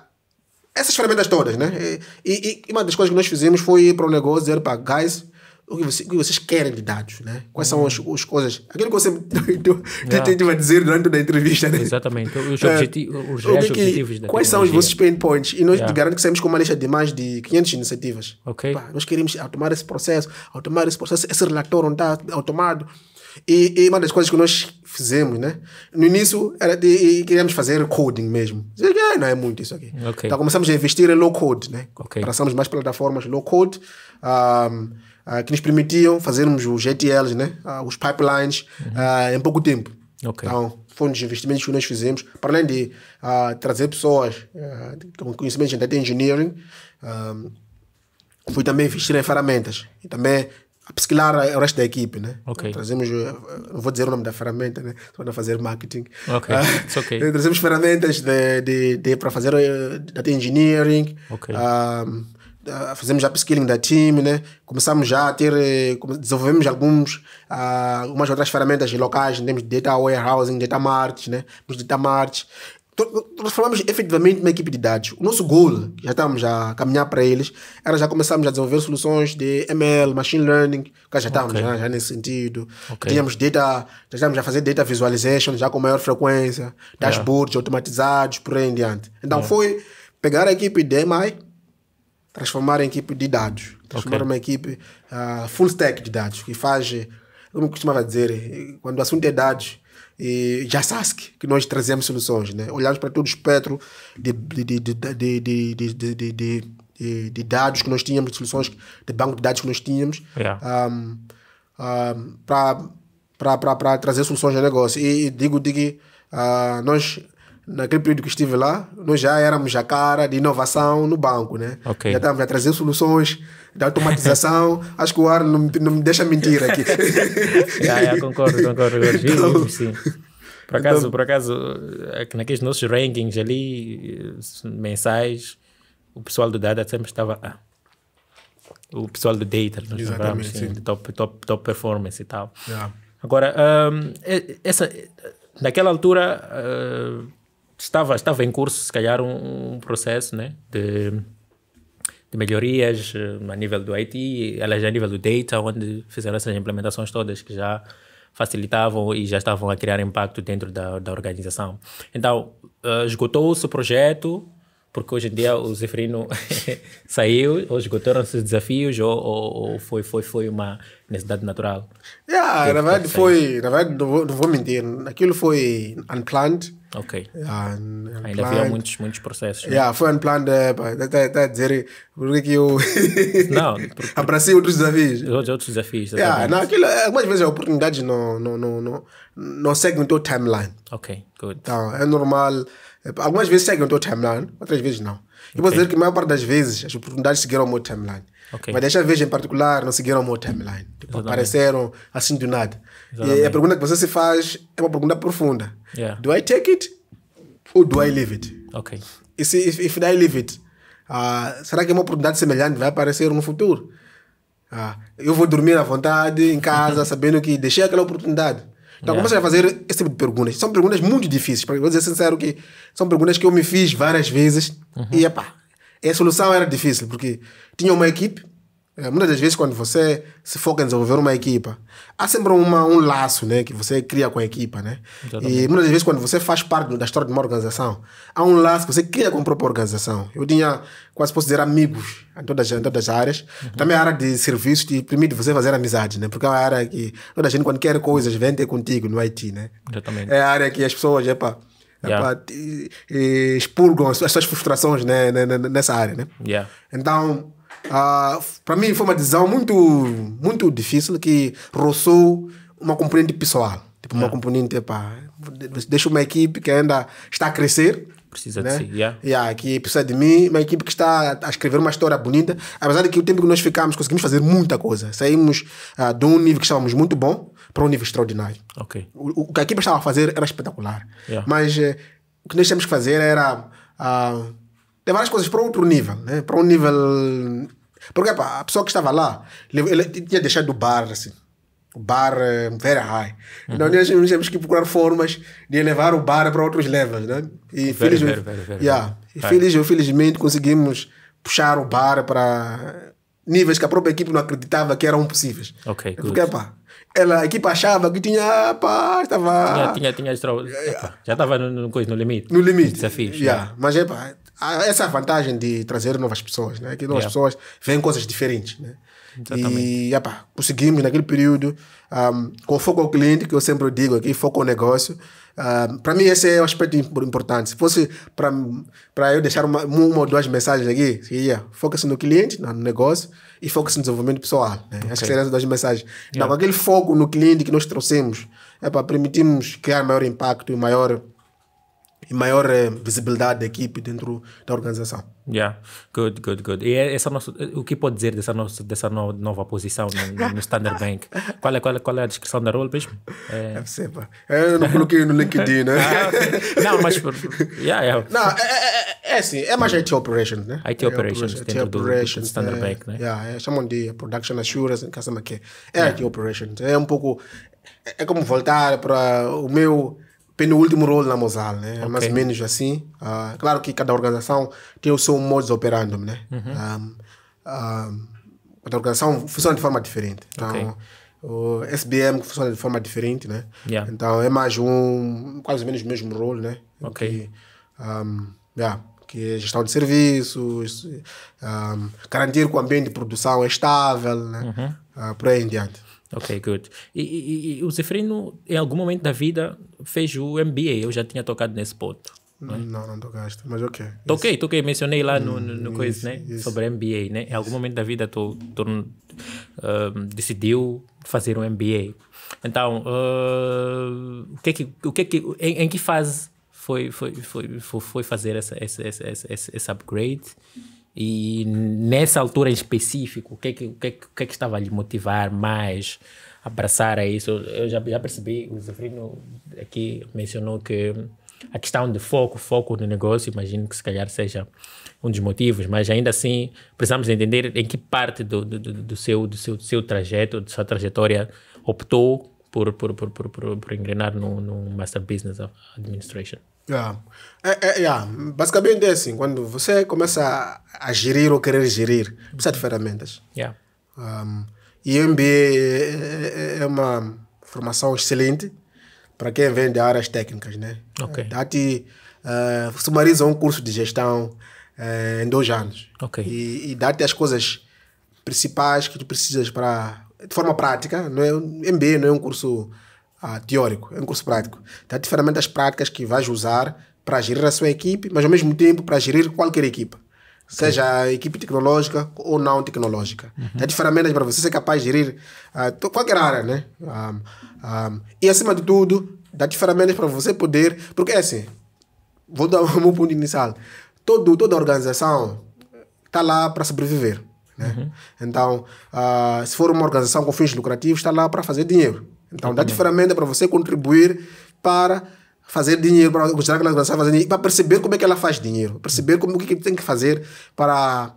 essas ferramentas todas, né? E, e, e, uma das coisas que nós fizemos foi para o negócio dizer, para guys, o que, você, o que vocês querem de dados, né? Quais são hum. as, as coisas... Aquilo que você [LAUGHS] tentou dizer durante a entrevista, né? Exatamente. Os, objeti é, os reais que, objetivos da Quais são os vossos pain points? E nós yeah. garanto que saímos com uma lista de mais de 500 iniciativas. Ok. Pá, nós queremos automar esse processo, automar esse processo, esse relator não está automado. E, e, uma das coisas que nós fizemos, né? No início, era de, queríamos fazer coding mesmo. Ah, não é muito isso aqui. Okay. Então começamos a investir em low code, né? Ok. Passamos mais plataformas low code. Um, uh, que nos permitiam fazermos os GTLs, né? Uh, os pipelines, uhum. Ah, em pouco tempo. Okay. Então, foram os investimentos que nós fizemos, para além de trazer pessoas com conhecimento de data engineering, foi também investir em ferramentas e também upskillar o resto da equipe, né? Okay. Então, trazemos, não vou dizer o nome da ferramenta, né? Só para fazer marketing. Okay. Uh, okay. [LAUGHS] Trazemos ferramentas de, de, de para fazer eh, data engineering, okay. Ah, fazemos upskilling da time, né? começamos já a ter, eh, desenvolvemos alguns, uh, ah, algumas outras ferramentas locais, temos data warehousing, data mart, né? data mart. Transformamos efetivamente uma equipe de dados. O nosso goal, já estamos a caminhar para eles, era já começarmos a desenvolver soluções de ML, machine learning, que já estávamos okay. já, já, nesse sentido. Okay. Tínhamos data, já estávamos a fazer data visualization já com maior frequência, dashboards yeah. automatizados, por aí em diante. Então yeah. foi pegar a equipe de MI, transformar em equipe de dados. Transformar okay. uma equipe uh, full stack de dados, que faz, como costumava dizer, quando o assunto é dados, e já SASC, que nós trazemos soluções, né? Olhamos para todo o espectro de, de, de, de, dados que nós tínhamos, de soluções de banco de dados que nós tínhamos, yeah. um, um, para trazer soluções de negócio. E, e digo, digo, uh, nós naquele período que estive lá, nós já éramos a cara de inovação no banco, né? Okay. Já estávamos a trazer soluções de automatização. [LAUGHS] Acho que o ar não, não me deixa mentir aqui. [LAUGHS] já, já, concordo, concordo. Então, sim. Por então acaso, então, por acaso, é naqueles nossos rankings ali, eh, mensais, o pessoal do Data sempre estava... Ah, o pessoal do Data, nós chamamos sim de top, top, top performance e tal. Yeah. Agora, um, essa, naquela altura... Uh, estava, estava em curso, se calhar, um, um processo né, de, de, melhorias eh, a nível do IT, aliás, a nível do data, onde fizeram essas implementações todas que já facilitavam e já estavam a criar impacto dentro da, da organização. Então, eh, esgotou-se o projeto, porque hoje em dia o Zefrino [LAUGHS] saiu, ou esgotaram-se os desafios, ou, ou, ou, foi, foi, foi uma necessidade natural? Yeah, na verdade foi, na verdade não vou, não vou mentir, aquilo foi unplanned, Ok. Ainda havia muitos, muitos processos. Né? Yeah, foi unplanned. Está a dizer que eu [LAUGHS] não, [LAUGHS] abracei outros desafios. Outros desafios. Yeah, não, aquilo, algumas vezes a oportunidade não, não, não, não, não segue o teu timeline. Ok, good. Então, é normal. Algumas vezes seguem o teu timeline, outras vezes não. Eu posso dizer que a maior parte das vezes as oportunidades seguiram o meu timeline. Okay. Mas dessa vez em particular não seguiram o meu timeline. Tipo, apareceram assim do nada. Exatamente. E a pergunta que você se faz é uma pergunta profunda. Yeah. Do I take it ou do I leave it? Ok. E se if, if I leave it, uh, será que é uma oportunidade semelhante vai aparecer no futuro? Uh, eu vou dormir à vontade em casa [LAUGHS] sabendo que deixei aquela oportunidade. Então yeah. começa a fazer esse tipo de perguntas. São perguntas muito difíceis. Para dizer sincero que são perguntas que eu me fiz várias vezes uhum. e epá, a solução era difícil porque tinha uma equipe é, muitas das vezes, quando você se foca em desenvolver uma equipa, há sempre uma, um laço né, que você cria com a equipa. Né? E muitas das vezes, quando você faz parte da história de uma organização, há um laço que você cria com a própria organização. Eu tinha, quase posso dizer, amigos em todas, em todas as áreas. Uhum. Também a área de serviços te permite você fazer amizade, né? porque é uma área que toda gente, quando quer coisas, vem ter contigo no IT. Né? É a área que as pessoas. Epa, yeah. epa, expurgam as suas frustrações né, né, né, nessa área. Né? Yeah. Então Uh, ah, para mim foi uma decisão muito, muito difícil que roçou uma componente pessoal. Tipo, uma ah. componente, deixa uma equipe que ainda está a crescer. Precisa né? de si, yeah. yeah. Que precisa de mim, uma equipe que está a escrever uma história bonita. Apesar de que o tempo que nós ficámos, conseguimos fazer muita coisa. Saímos uh, de um nível que estávamos muito bom para um nível extraordinário. O, o, que a equipe estava a fazer era espetacular. Yeah. Mas uh, o que nós temos que fazer era... Uh, levar as coisas para outro nível, né? para um nível. Porque pá, a pessoa que estava lá, ele tinha deixado o bar, assim. O bar eh, very high. Então, uhum. Então nós tínhamos que procurar formas de elevar o bar para outros levels, né? E, very, felizmente, very, very, yeah. e feliz, felizmente conseguimos puxar o bar para níveis que a própria equipe não acreditava que eram possíveis. Ok, é Porque, good. pá, ela, a equipa achava que tinha, pá, estava... Tinha, tinha, tinha eh, já estava no, no, no, limite. No limite. Desafios. É yeah. Yeah. Né? Mas, é pá, há ah, essa é vantagem de trazer novas pessoas, né? Que novas yeah. pessoas veem coisas diferentes, né? Exatamente. E epa, conseguimos naquele período, um, com foco ao cliente, que eu sempre digo aqui, foco ao negócio. Um, para mim, esse é o um aspecto importante. Se fosse para eu deixar uma, uma, ou duas mensagens aqui, seria foca-se no cliente, no negócio, e foca-se no desenvolvimento pessoal. Né? Okay. Acho que seriam as duas mensagens. Então, yeah. Então, aquele foco no cliente que nós trouxemos, para permitimos criar maior impacto e maior e maior eh, visibilidade da equipe dentro da organização. Yeah, good, good, good. E é essa nossa, o que pode dizer dessa, nossa, dessa no, nova posição no, no Standard Bank? Qual é, qual, é, qual é a descrição da role mesmo? É, é, é eu não coloquei no LinkedIn, né? [LAUGHS] ah, okay. Não, mas. Yeah, yeah. Não, é, é, é, é assim, é mais IT Operations, né? IT Operations, é, dentro do, do, Standard Bank, né? Yeah, chamam de Production Assurance, casa é, é yeah. IT Operations. É um pouco. É como voltar para o meu penúltimo rol na Mozal, né? Okay. É mais ou menos assim. Uh, claro que cada organização tem o seu modus operando né? Uhum. Um, ah, um, ah, cada organização funciona de forma diferente. Então, okay. o SBM funciona de forma diferente, né? Yeah. Então, é mais um, quase menos o mesmo rol, né? Ok. Que, um, yeah, que é gestão de serviços, garantir que o ambiente de produção é estável, né? Uhum. Uh, por aí em diante. Ok, good. E, e, e o Zefrino, em algum momento da vida, fez o MBA. Eu já tinha tocado nesse ponto. Não, é? não, não tocaste, mas ok. Toquei, isso. toquei. Mencionei lá no, no, no hum, isso, coisa, né? Isso. Sobre MBA, né? Em algum momento da vida, tu, tu hum, decidiu fazer um MBA. Então, uh, o que que, o que, que em, em, que fase foi, foi, foi, foi, fazer essa, essa, essa, essa, esse upgrade? E nessa altura em específico, o que é que, o que, é que, é que, estava a lhe motivar mais a abraçar a isso? Eu já, já percebi, o Zefrino aqui mencionou que a questão de foco, foco no negócio, imagino que se calhar seja um dos motivos, mas ainda assim precisamos entender em que parte do, do, do seu, do, seu, do seu trajeto, da sua trajetória optou por, por, por, por, por, por engrenar no, no Master Business Administration. Yeah. É, é, yeah. Basicamente é assim, quando você começa a, a gerir ou querer gerir, precisa de ferramentas. Yeah. Um, e o MBA é, é, é, uma formação excelente para quem vem de áreas técnicas, né? Ok. Eh, dá-te, uh, sumariza um curso de gestão uh, em dois anos. Ok. E, e dá-te as coisas principais que tu precisas para, de forma prática, não é, MBA não é um curso ah, teórico, é um curso prático. Dá te ferramentas práticas que vais usar para gerir a sua equipe, mas ao mesmo tempo para gerir qualquer equipe. Sim. Seja a equipe tecnológica ou não tecnológica. Uhum. Está ferramentas para você ser capaz de gerir ah, qualquer área, né? Ah, e acima de tudo, dá tá te ferramentas para você poder. Porque é assim, vou dar [LAUGHS] o meu ponto inicial. Todo, toda organização está lá para sobreviver. Né? Uhum. Então, se for uma organização com fins lucrativos, está lá para fazer dinheiro. Então, dá-te ferramenta para você contribuir para fazer dinheiro, para gostar daquela organização dinheiro, para perceber como é que ela faz dinheiro, perceber como que tem que fazer para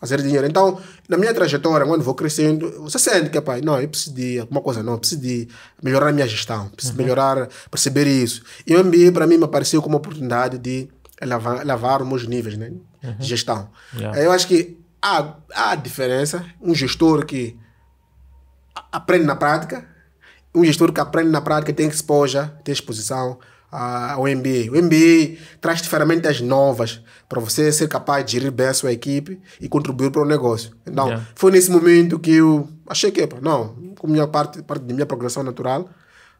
fazer dinheiro. Então, na minha trajetória, quando vou crescendo, você sente que, pai, não, eu preciso de alguma coisa, não, eu preciso de melhorar a minha gestão, preciso uhum. melhorar, perceber isso. E o MBA, para mim, me apareceu como uma oportunidade de elevar, elevar os meus níveis né, uhum. de gestão. Yeah. Eu acho que há, há diferença, um gestor que aprende na prática um gestor que aprende na prática tem que exposure, tem exposição ao MBA. O MBA traz ferramentas novas para você ser capaz de gerir bem a sua equipe e contribuir para o negócio. Então, yeah. foi nesse momento que eu achei que, não, como minha parte, parte da minha progressão natural,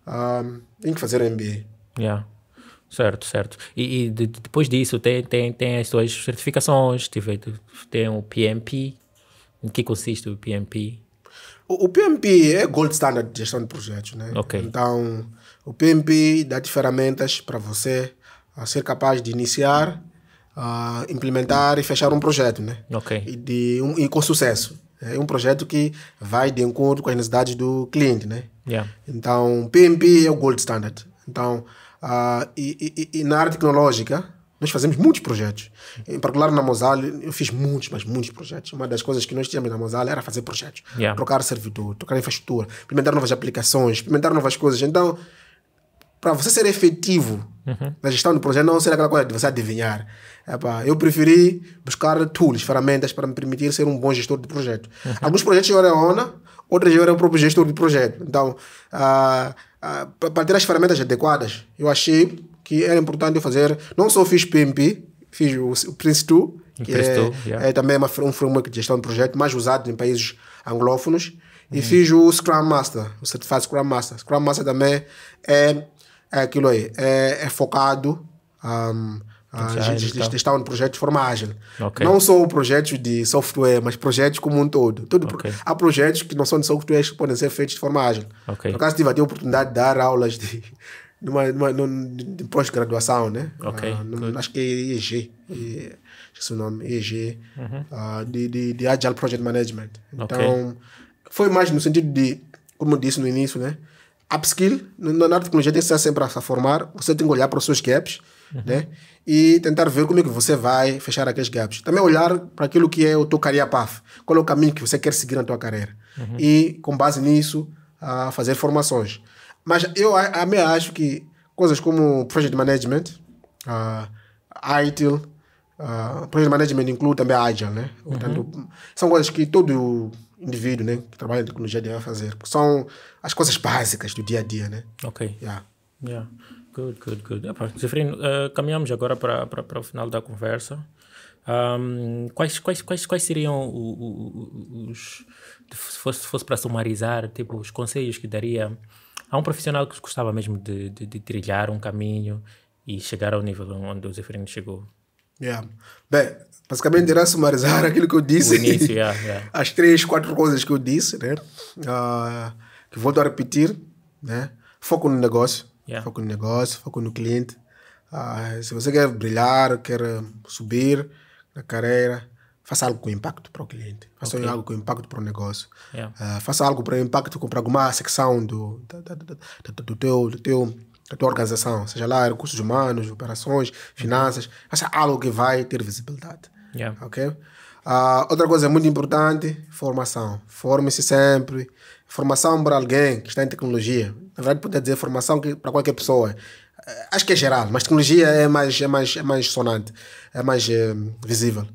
um, tem que fazer MBA. Yeah. Certo, certo. E, e de, depois disso, tem, tem, tem as suas certificações, tem o PMP. Em que consiste o PMP? O, PMP é gold standard de gestão de projetos, né? Okay. Então, o PMP dá-te ferramentas para você ah, ser capaz de iniciar, a ah, implementar e fechar um projeto, né? Ok. E, de, um, e com sucesso. É um projeto que vai de encontro com as necessidades do cliente, né? Yeah. Então, PMP é o gold standard. Então, uh, e, e, e na área tecnológica, nós fazemos muitos projetos. Em particular na Mozal eu fiz muitos, mas muitos projetos. Uma das coisas que nós tínhamos na Mozal era fazer projetos. Yeah. Trocar servidor, trocar infraestrutura, implementar novas aplicações, implementar novas coisas. Então, para você ser efetivo uhum. na gestão do projeto, não ser aquela coisa de você adivinhar. Epa, eu preferi buscar tools, ferramentas para me permitir ser um bom gestor de projeto. Uhum. Alguns projetos eu era ONA, outros eu era o próprio gestor de projeto. Então, uh, ah, uh, ah, para ter as ferramentas adequadas, eu achei que era importante fazer. Não só fiz PMP, fiz o, o Prince 2, que é, yeah. é, também uma, um framework de gestão de projeto mais usado em países anglófonos. Hum. E uhum. fiz o Scrum Master, o certificado Scrum Master. Scrum Master também é, é aquilo aí, é, é focado um, a gestão de projetos de forma ágil. Okay. Não só projetos de software, mas projetos como um todo. Tudo okay. pro... Há projetos que não são de software que podem ser feitos de forma ágil. Okay. No caso, tive a oportunidade de dar aulas de, numa, numa, numa pós-graduação, né? Ok. Uh, num, acho que é EG. É, esqueci o nome, EG, uhum. uh, de, de, de, Agile Project Management. Então, okay. foi mais no sentido de, como eu disse no início, né? Upskill, na, na tecnologia tem que estar sempre a formar, você tem que olhar para os seus gaps, uhum. né? E tentar ver como é que você vai fechar aqueles gaps. Também olhar para aquilo que é o teu career path, qual é o caminho que você quer seguir na tua carreira. Uhum. E, com base nisso, uh, fazer formações. Mas eu também acho que coisas como Project Management, uh, ah, ITIL, uh, ah, Project Management inclui também a Agile, né? Uhum. Portanto, são coisas que todo indivíduo né, que trabalha em tecnologia deve fazer, são as coisas básicas do dia a dia, né? Ok. Yeah. Yeah. Good, good, good. Epa, Zefrino, uh, ah, caminhamos agora para, para, para o final da conversa. Um, quais, quais, quais, quais seriam os, os, os. Se fosse, se fosse para sumarizar, tipo, os conselhos que daria há um profissional que gostava mesmo de, de, de trilhar um caminho e chegar ao nível onde o Zeferino chegou. Yeah. Bem, basicamente era sumarizar [LAUGHS] aquilo que eu disse. Início, yeah, yeah. [LAUGHS] As três, quatro coisas que eu disse, né? Uh, que volto a repetir, né? Foco no negócio, yeah. foco no negócio, foco no cliente. Uh, se você quer brilhar, quer subir na carreira, faça algo com impacto para o cliente, faça okay. algo com impacto para o negócio, yeah. uh, faça algo para impacto para alguma secção do, da, da, do, teu, do teu, da tua organização, seja lá recursos humanos, operações, finanças, faça algo que vai ter visibilidade. Yeah. Ok? Uh, outra coisa muito importante, formação. Forme-se sempre. Formação para alguém que está em tecnologia. Na verdade, poder dizer formação que, para qualquer pessoa. Ah, acho que é geral, mas tecnologia é mais, é mais, é mais sonante, é mais eh, visível.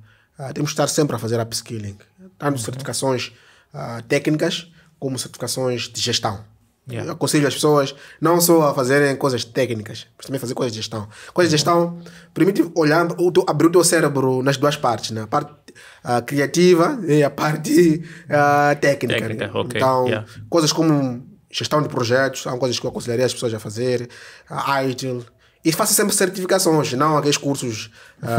Ah, temos que estar sempre a fazer upskilling, tanto okay. certificações uh, técnicas como certificações de gestão. Yeah. aconselho as pessoas não só a fazerem coisas técnicas, mas também fazer coisas de gestão. Coisas de gestão permite olhar, abrir o teu cérebro nas duas partes, na né? parte uh, criativa e a parte uh, técnica. técnica né? okay. Então, yeah. coisas como gestão de projetos são coisas que eu aconselharia as pessoas a fazer, a uh, E faça sempre certificações, não aqueles cursos.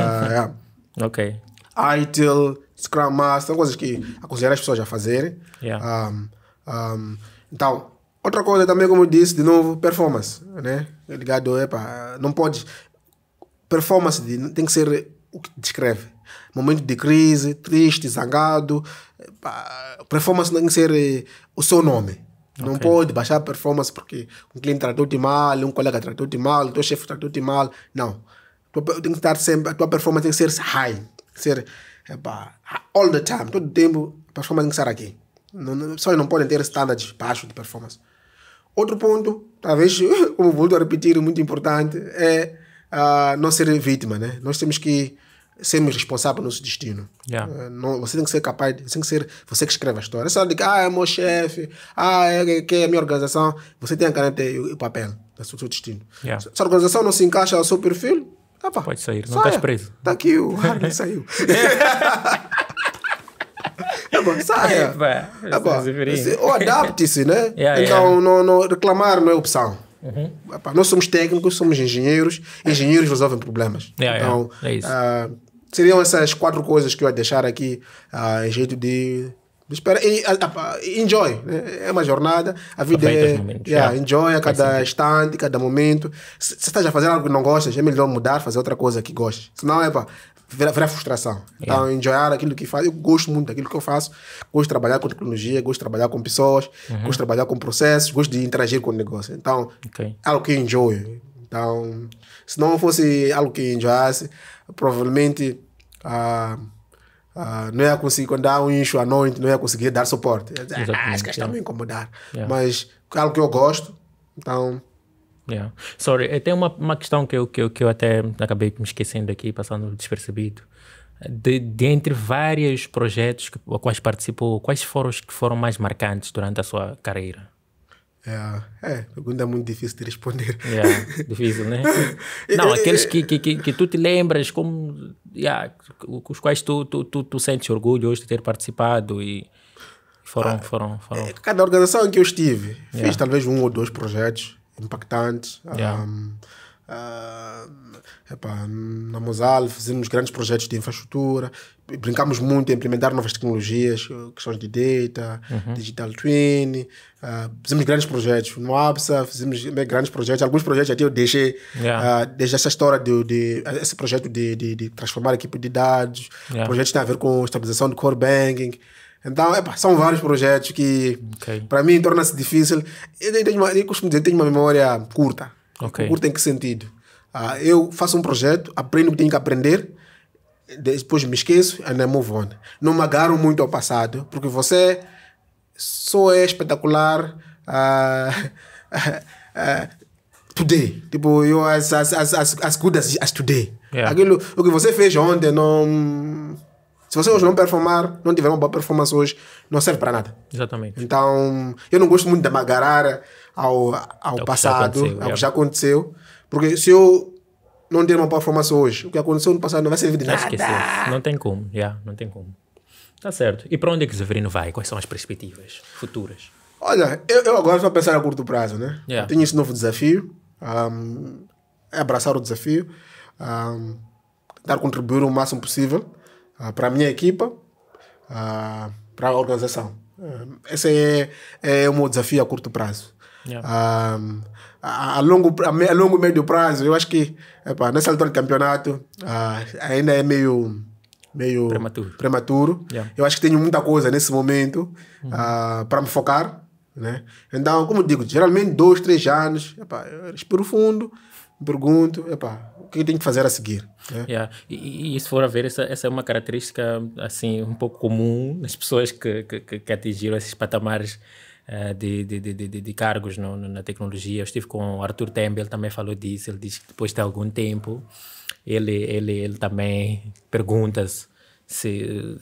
[LAUGHS] ok. ITIL, Scrum Master, são coisas que uhum. aconselhar as pessoas a fazerem. Yeah. Um, um, então, outra coisa também, como eu disse, de novo, performance, né? Ligado, para não pode... Performance de, tem que ser o que descreve. Momento de crise, triste, zangado, epa, performance tem que ser eh, o seu nome. Não pode baixar a performance porque um cliente tratou-te mal, um colega tratou-te mal, o teu chefe tratou-te mal. Não. Tem que estar sempre, a tua performance tem que ser high ser epá, all the time, todo o tempo, a performance tem que estar aqui. Não, não, pessoas não podem ter estándares baixos de performance. Outro ponto, talvez, [LAUGHS] como volto a repetir, muito importante, é uh, não ser vítima, né? Nós temos que sermos responsáveis pelo nosso destino. Yeah. Uh, não, você tem que ser capaz, você tem que ser você que escreve a história. Só de que, ah, é meu chefe, ah, é, é, que é a minha organização. Você tem que ter o papel do seu destino. Yeah. Se a organização não se encaixa ao seu perfil, Tá, Pode sair, não estás preso. Tá aqui, o Harley saiu. É [LAUGHS] bom, saia. É, é bom. Ou adapte-se, né? [LAUGHS] Yeah, então, yeah. Não, reclamar não é opção. Uhum. Epá, nós somos técnicos, somos engenheiros. Engenheiros resolvem problemas. Yeah, então, é uh, seriam essas quatro coisas que eu ia deixar aqui uh, em jeito de Espera, enjoy. Né? É uma jornada. A vida é. Momentos, yeah, Enjoy a cada assim. instante, cada momento. Se, se estás a fazer algo que não gostas, é melhor mudar, fazer outra coisa que gostes. Senão é para virar frustração. Então, yeah. enjoyar aquilo que faz. Eu gosto muito daquilo que eu faço. Gosto de trabalhar com tecnologia, gosto de trabalhar com pessoas, uhum. gosto de trabalhar com processos, gosto de interagir com o negócio. Então, okay. algo que enjoy. Então, se não fosse algo que eu enjoasse, provavelmente. Uh, Uh, não ia conseguir, quando há um incho à noite, não ia conseguir dar suporte. ah, acho que estão yeah. me incomodar. Yeah. Mas é algo que eu gosto, então. Yeah. Sorry, eh, tem uma, uma questão que eu, que, eu, que eu até acabei me esquecendo aqui, passando despercebido. De, de entre vários projetos que, a quais participou, quais foram os que foram mais marcantes durante a sua carreira? É, é, pergunta é muito difícil de responder. É, difícil, né? [LAUGHS] Não, aqueles que, que, que, que tu te lembras, como, yeah, os quais tu, tu, tu, tu, sentes orgulho hoje de ter participado e foram... Ah, foram, foram... É, cada organização que eu estive, yeah. fiz talvez um ou dois projetos impactantes. Yeah. Um, uh, ah, epa, na Mosal fizemos grandes projetos de infraestrutura, brincamos muito em implementar novas tecnologias, eh, questões de data, uhum. digital twin, uh, fizemos grandes projetos no APSA, fizemos grandes projetos, alguns projetos até eu deixei, yeah. Uh, deixei essa história, de, de esse projeto de, de, de, transformar a equipe de dados, yeah. projetos que têm a ver com estabilização do core banking, então, epa, são vários projetos que, okay. para mim, torna-se difícil. Eu, tenho uma, eu costumo dizer que tenho uma memória curta. Okay. Curta em que sentido? Uh, eu faço um projeto, aprendo o que tenho que aprender, depois me esqueço and I move on. Não me agarro muito ao passado, porque você só é espetacular uh, uh, uh, today. Tipo, eu as, as, as, as, good as, as today. Yeah. Aquilo, o que você fez ontem não... Se você hoje não performar, não tiver uma boa performance hoje, não serve para nada. Exatamente. Então, eu não gosto muito de me agarrar ao, ao é passado, ao é que já aconteceu. Porque se eu não ter uma performance hoje. O que aconteceu no passado não vai servir de nada. Esquecer. Não tem como, yeah, não tem como. Tá certo. E para onde é que Severino vai? Quais são as perspectivas futuras? Olha, eu, eu agora estou a pensar a curto prazo, né? Yeah. Tenho esse novo desafio, um, é abraçar o desafio, um, tentar contribuir o máximo possível uh, ah, para a minha equipa, uh, ah, para a organização. Um, esse é, é o meu desafio a curto prazo. Yeah. Um, a, longo, a, longo médio prazo, eu acho que epa, nessa altura do campeonato ainda é meio meio prematuro. prematuro. Yeah. Eu acho que tenho muita coisa nesse momento uhum. Ah, para me focar. Né? Então, como digo, geralmente dois, três anos, epa, eu respiro fundo, me pergunto, epa, o que tem tenho que fazer a seguir. Né? Yeah. E, e, se for a ver, essa, essa é uma característica assim um pouco comum nas pessoas que, que, que atingiram esses patamares eh, de, de, de, de, cargos no, na tecnologia. Eu estive com o Arthur Tembe, ele também falou disso. Ele disse que depois de algum tempo, ele, ele, ele também pergunta-se se, eh,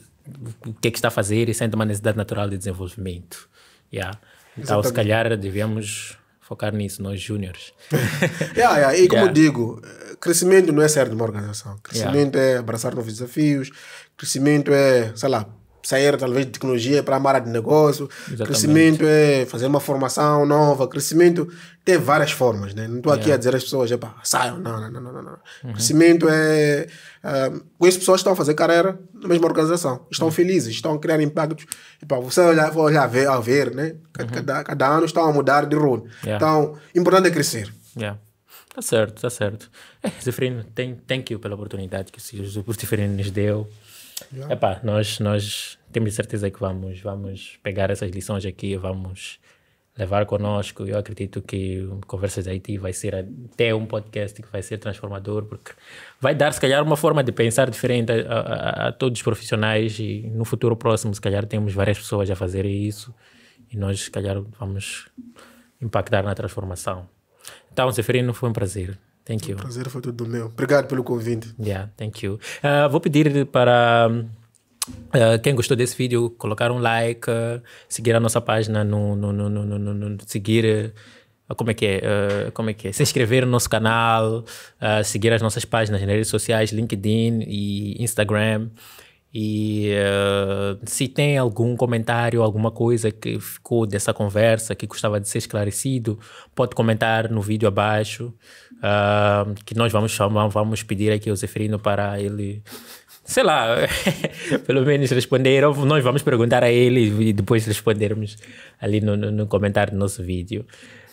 o que é que está a fazer e sente uma necessidade natural de desenvolvimento. Yeah. Então, Exatamente. se calhar, devemos focar nisso, nós júniores. [LAUGHS] yeah, yeah. E como yeah. digo, eh, crescimento não é ser de uma organização. Crescimento yeah. é abraçar novos desafios, crescimento é, sei lá, sair talvez de tecnologia para a área de negócio. Exatamente. Crescimento é fazer uma formação nova. Crescimento tem várias formas, né? Não estou aqui yeah. É. a dizer às pessoas, epa, saiam. Não, não, não, não. não. Uhum. Crescimento é... Uh, é, as pessoas que estão a fazer carreira na mesma organização. Estão uhum. felizes, estão a criar impactos. Epa, você olhar, olhar ver, a ver, né? Cada, uhum. cada, cada, ano estão a mudar de rol. Yeah. É. Então, importante é crescer. Yeah. Tá certo, tá certo. É, Zefrino, thank, thank you pela oportunidade que o Zefrino nos deu. É pá, nós, nós temos certeza que vamos, vamos pegar essas lições aqui, vamos levar conosco. Eu acredito que Conversas da Haiti vai ser até um podcast que vai ser transformador, porque vai dar, se calhar, uma forma de pensar diferente a, a, a todos os profissionais e no futuro próximo, se calhar, temos várias pessoas a fazer isso e nós, se calhar, vamos impactar na transformação. Então, Seferino, foi um prazer. Thank you. O prazer foi tudo meu. Obrigado pelo convite. Yeah, thank you. Uh, vou pedir para uh, quem gostou desse vídeo colocar um like, uh, seguir a nossa página no, no, no, no, no, no seguir como é que é, uh, como é que é, se inscrever no nosso canal, uh, seguir as nossas páginas nas redes sociais, LinkedIn e Instagram. E uh, se tem algum comentário, alguma coisa que ficou dessa conversa que gostava de ser esclarecido, pode comentar no vídeo abaixo. Uh, que nós vamos chamar, vamos pedir aqui ao Zeferino para ele, sei lá, [LAUGHS] pelo menos responder. Ou nós vamos perguntar a ele e depois respondermos ali no, no, no comentário do nosso vídeo.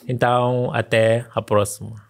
Então, até a próxima.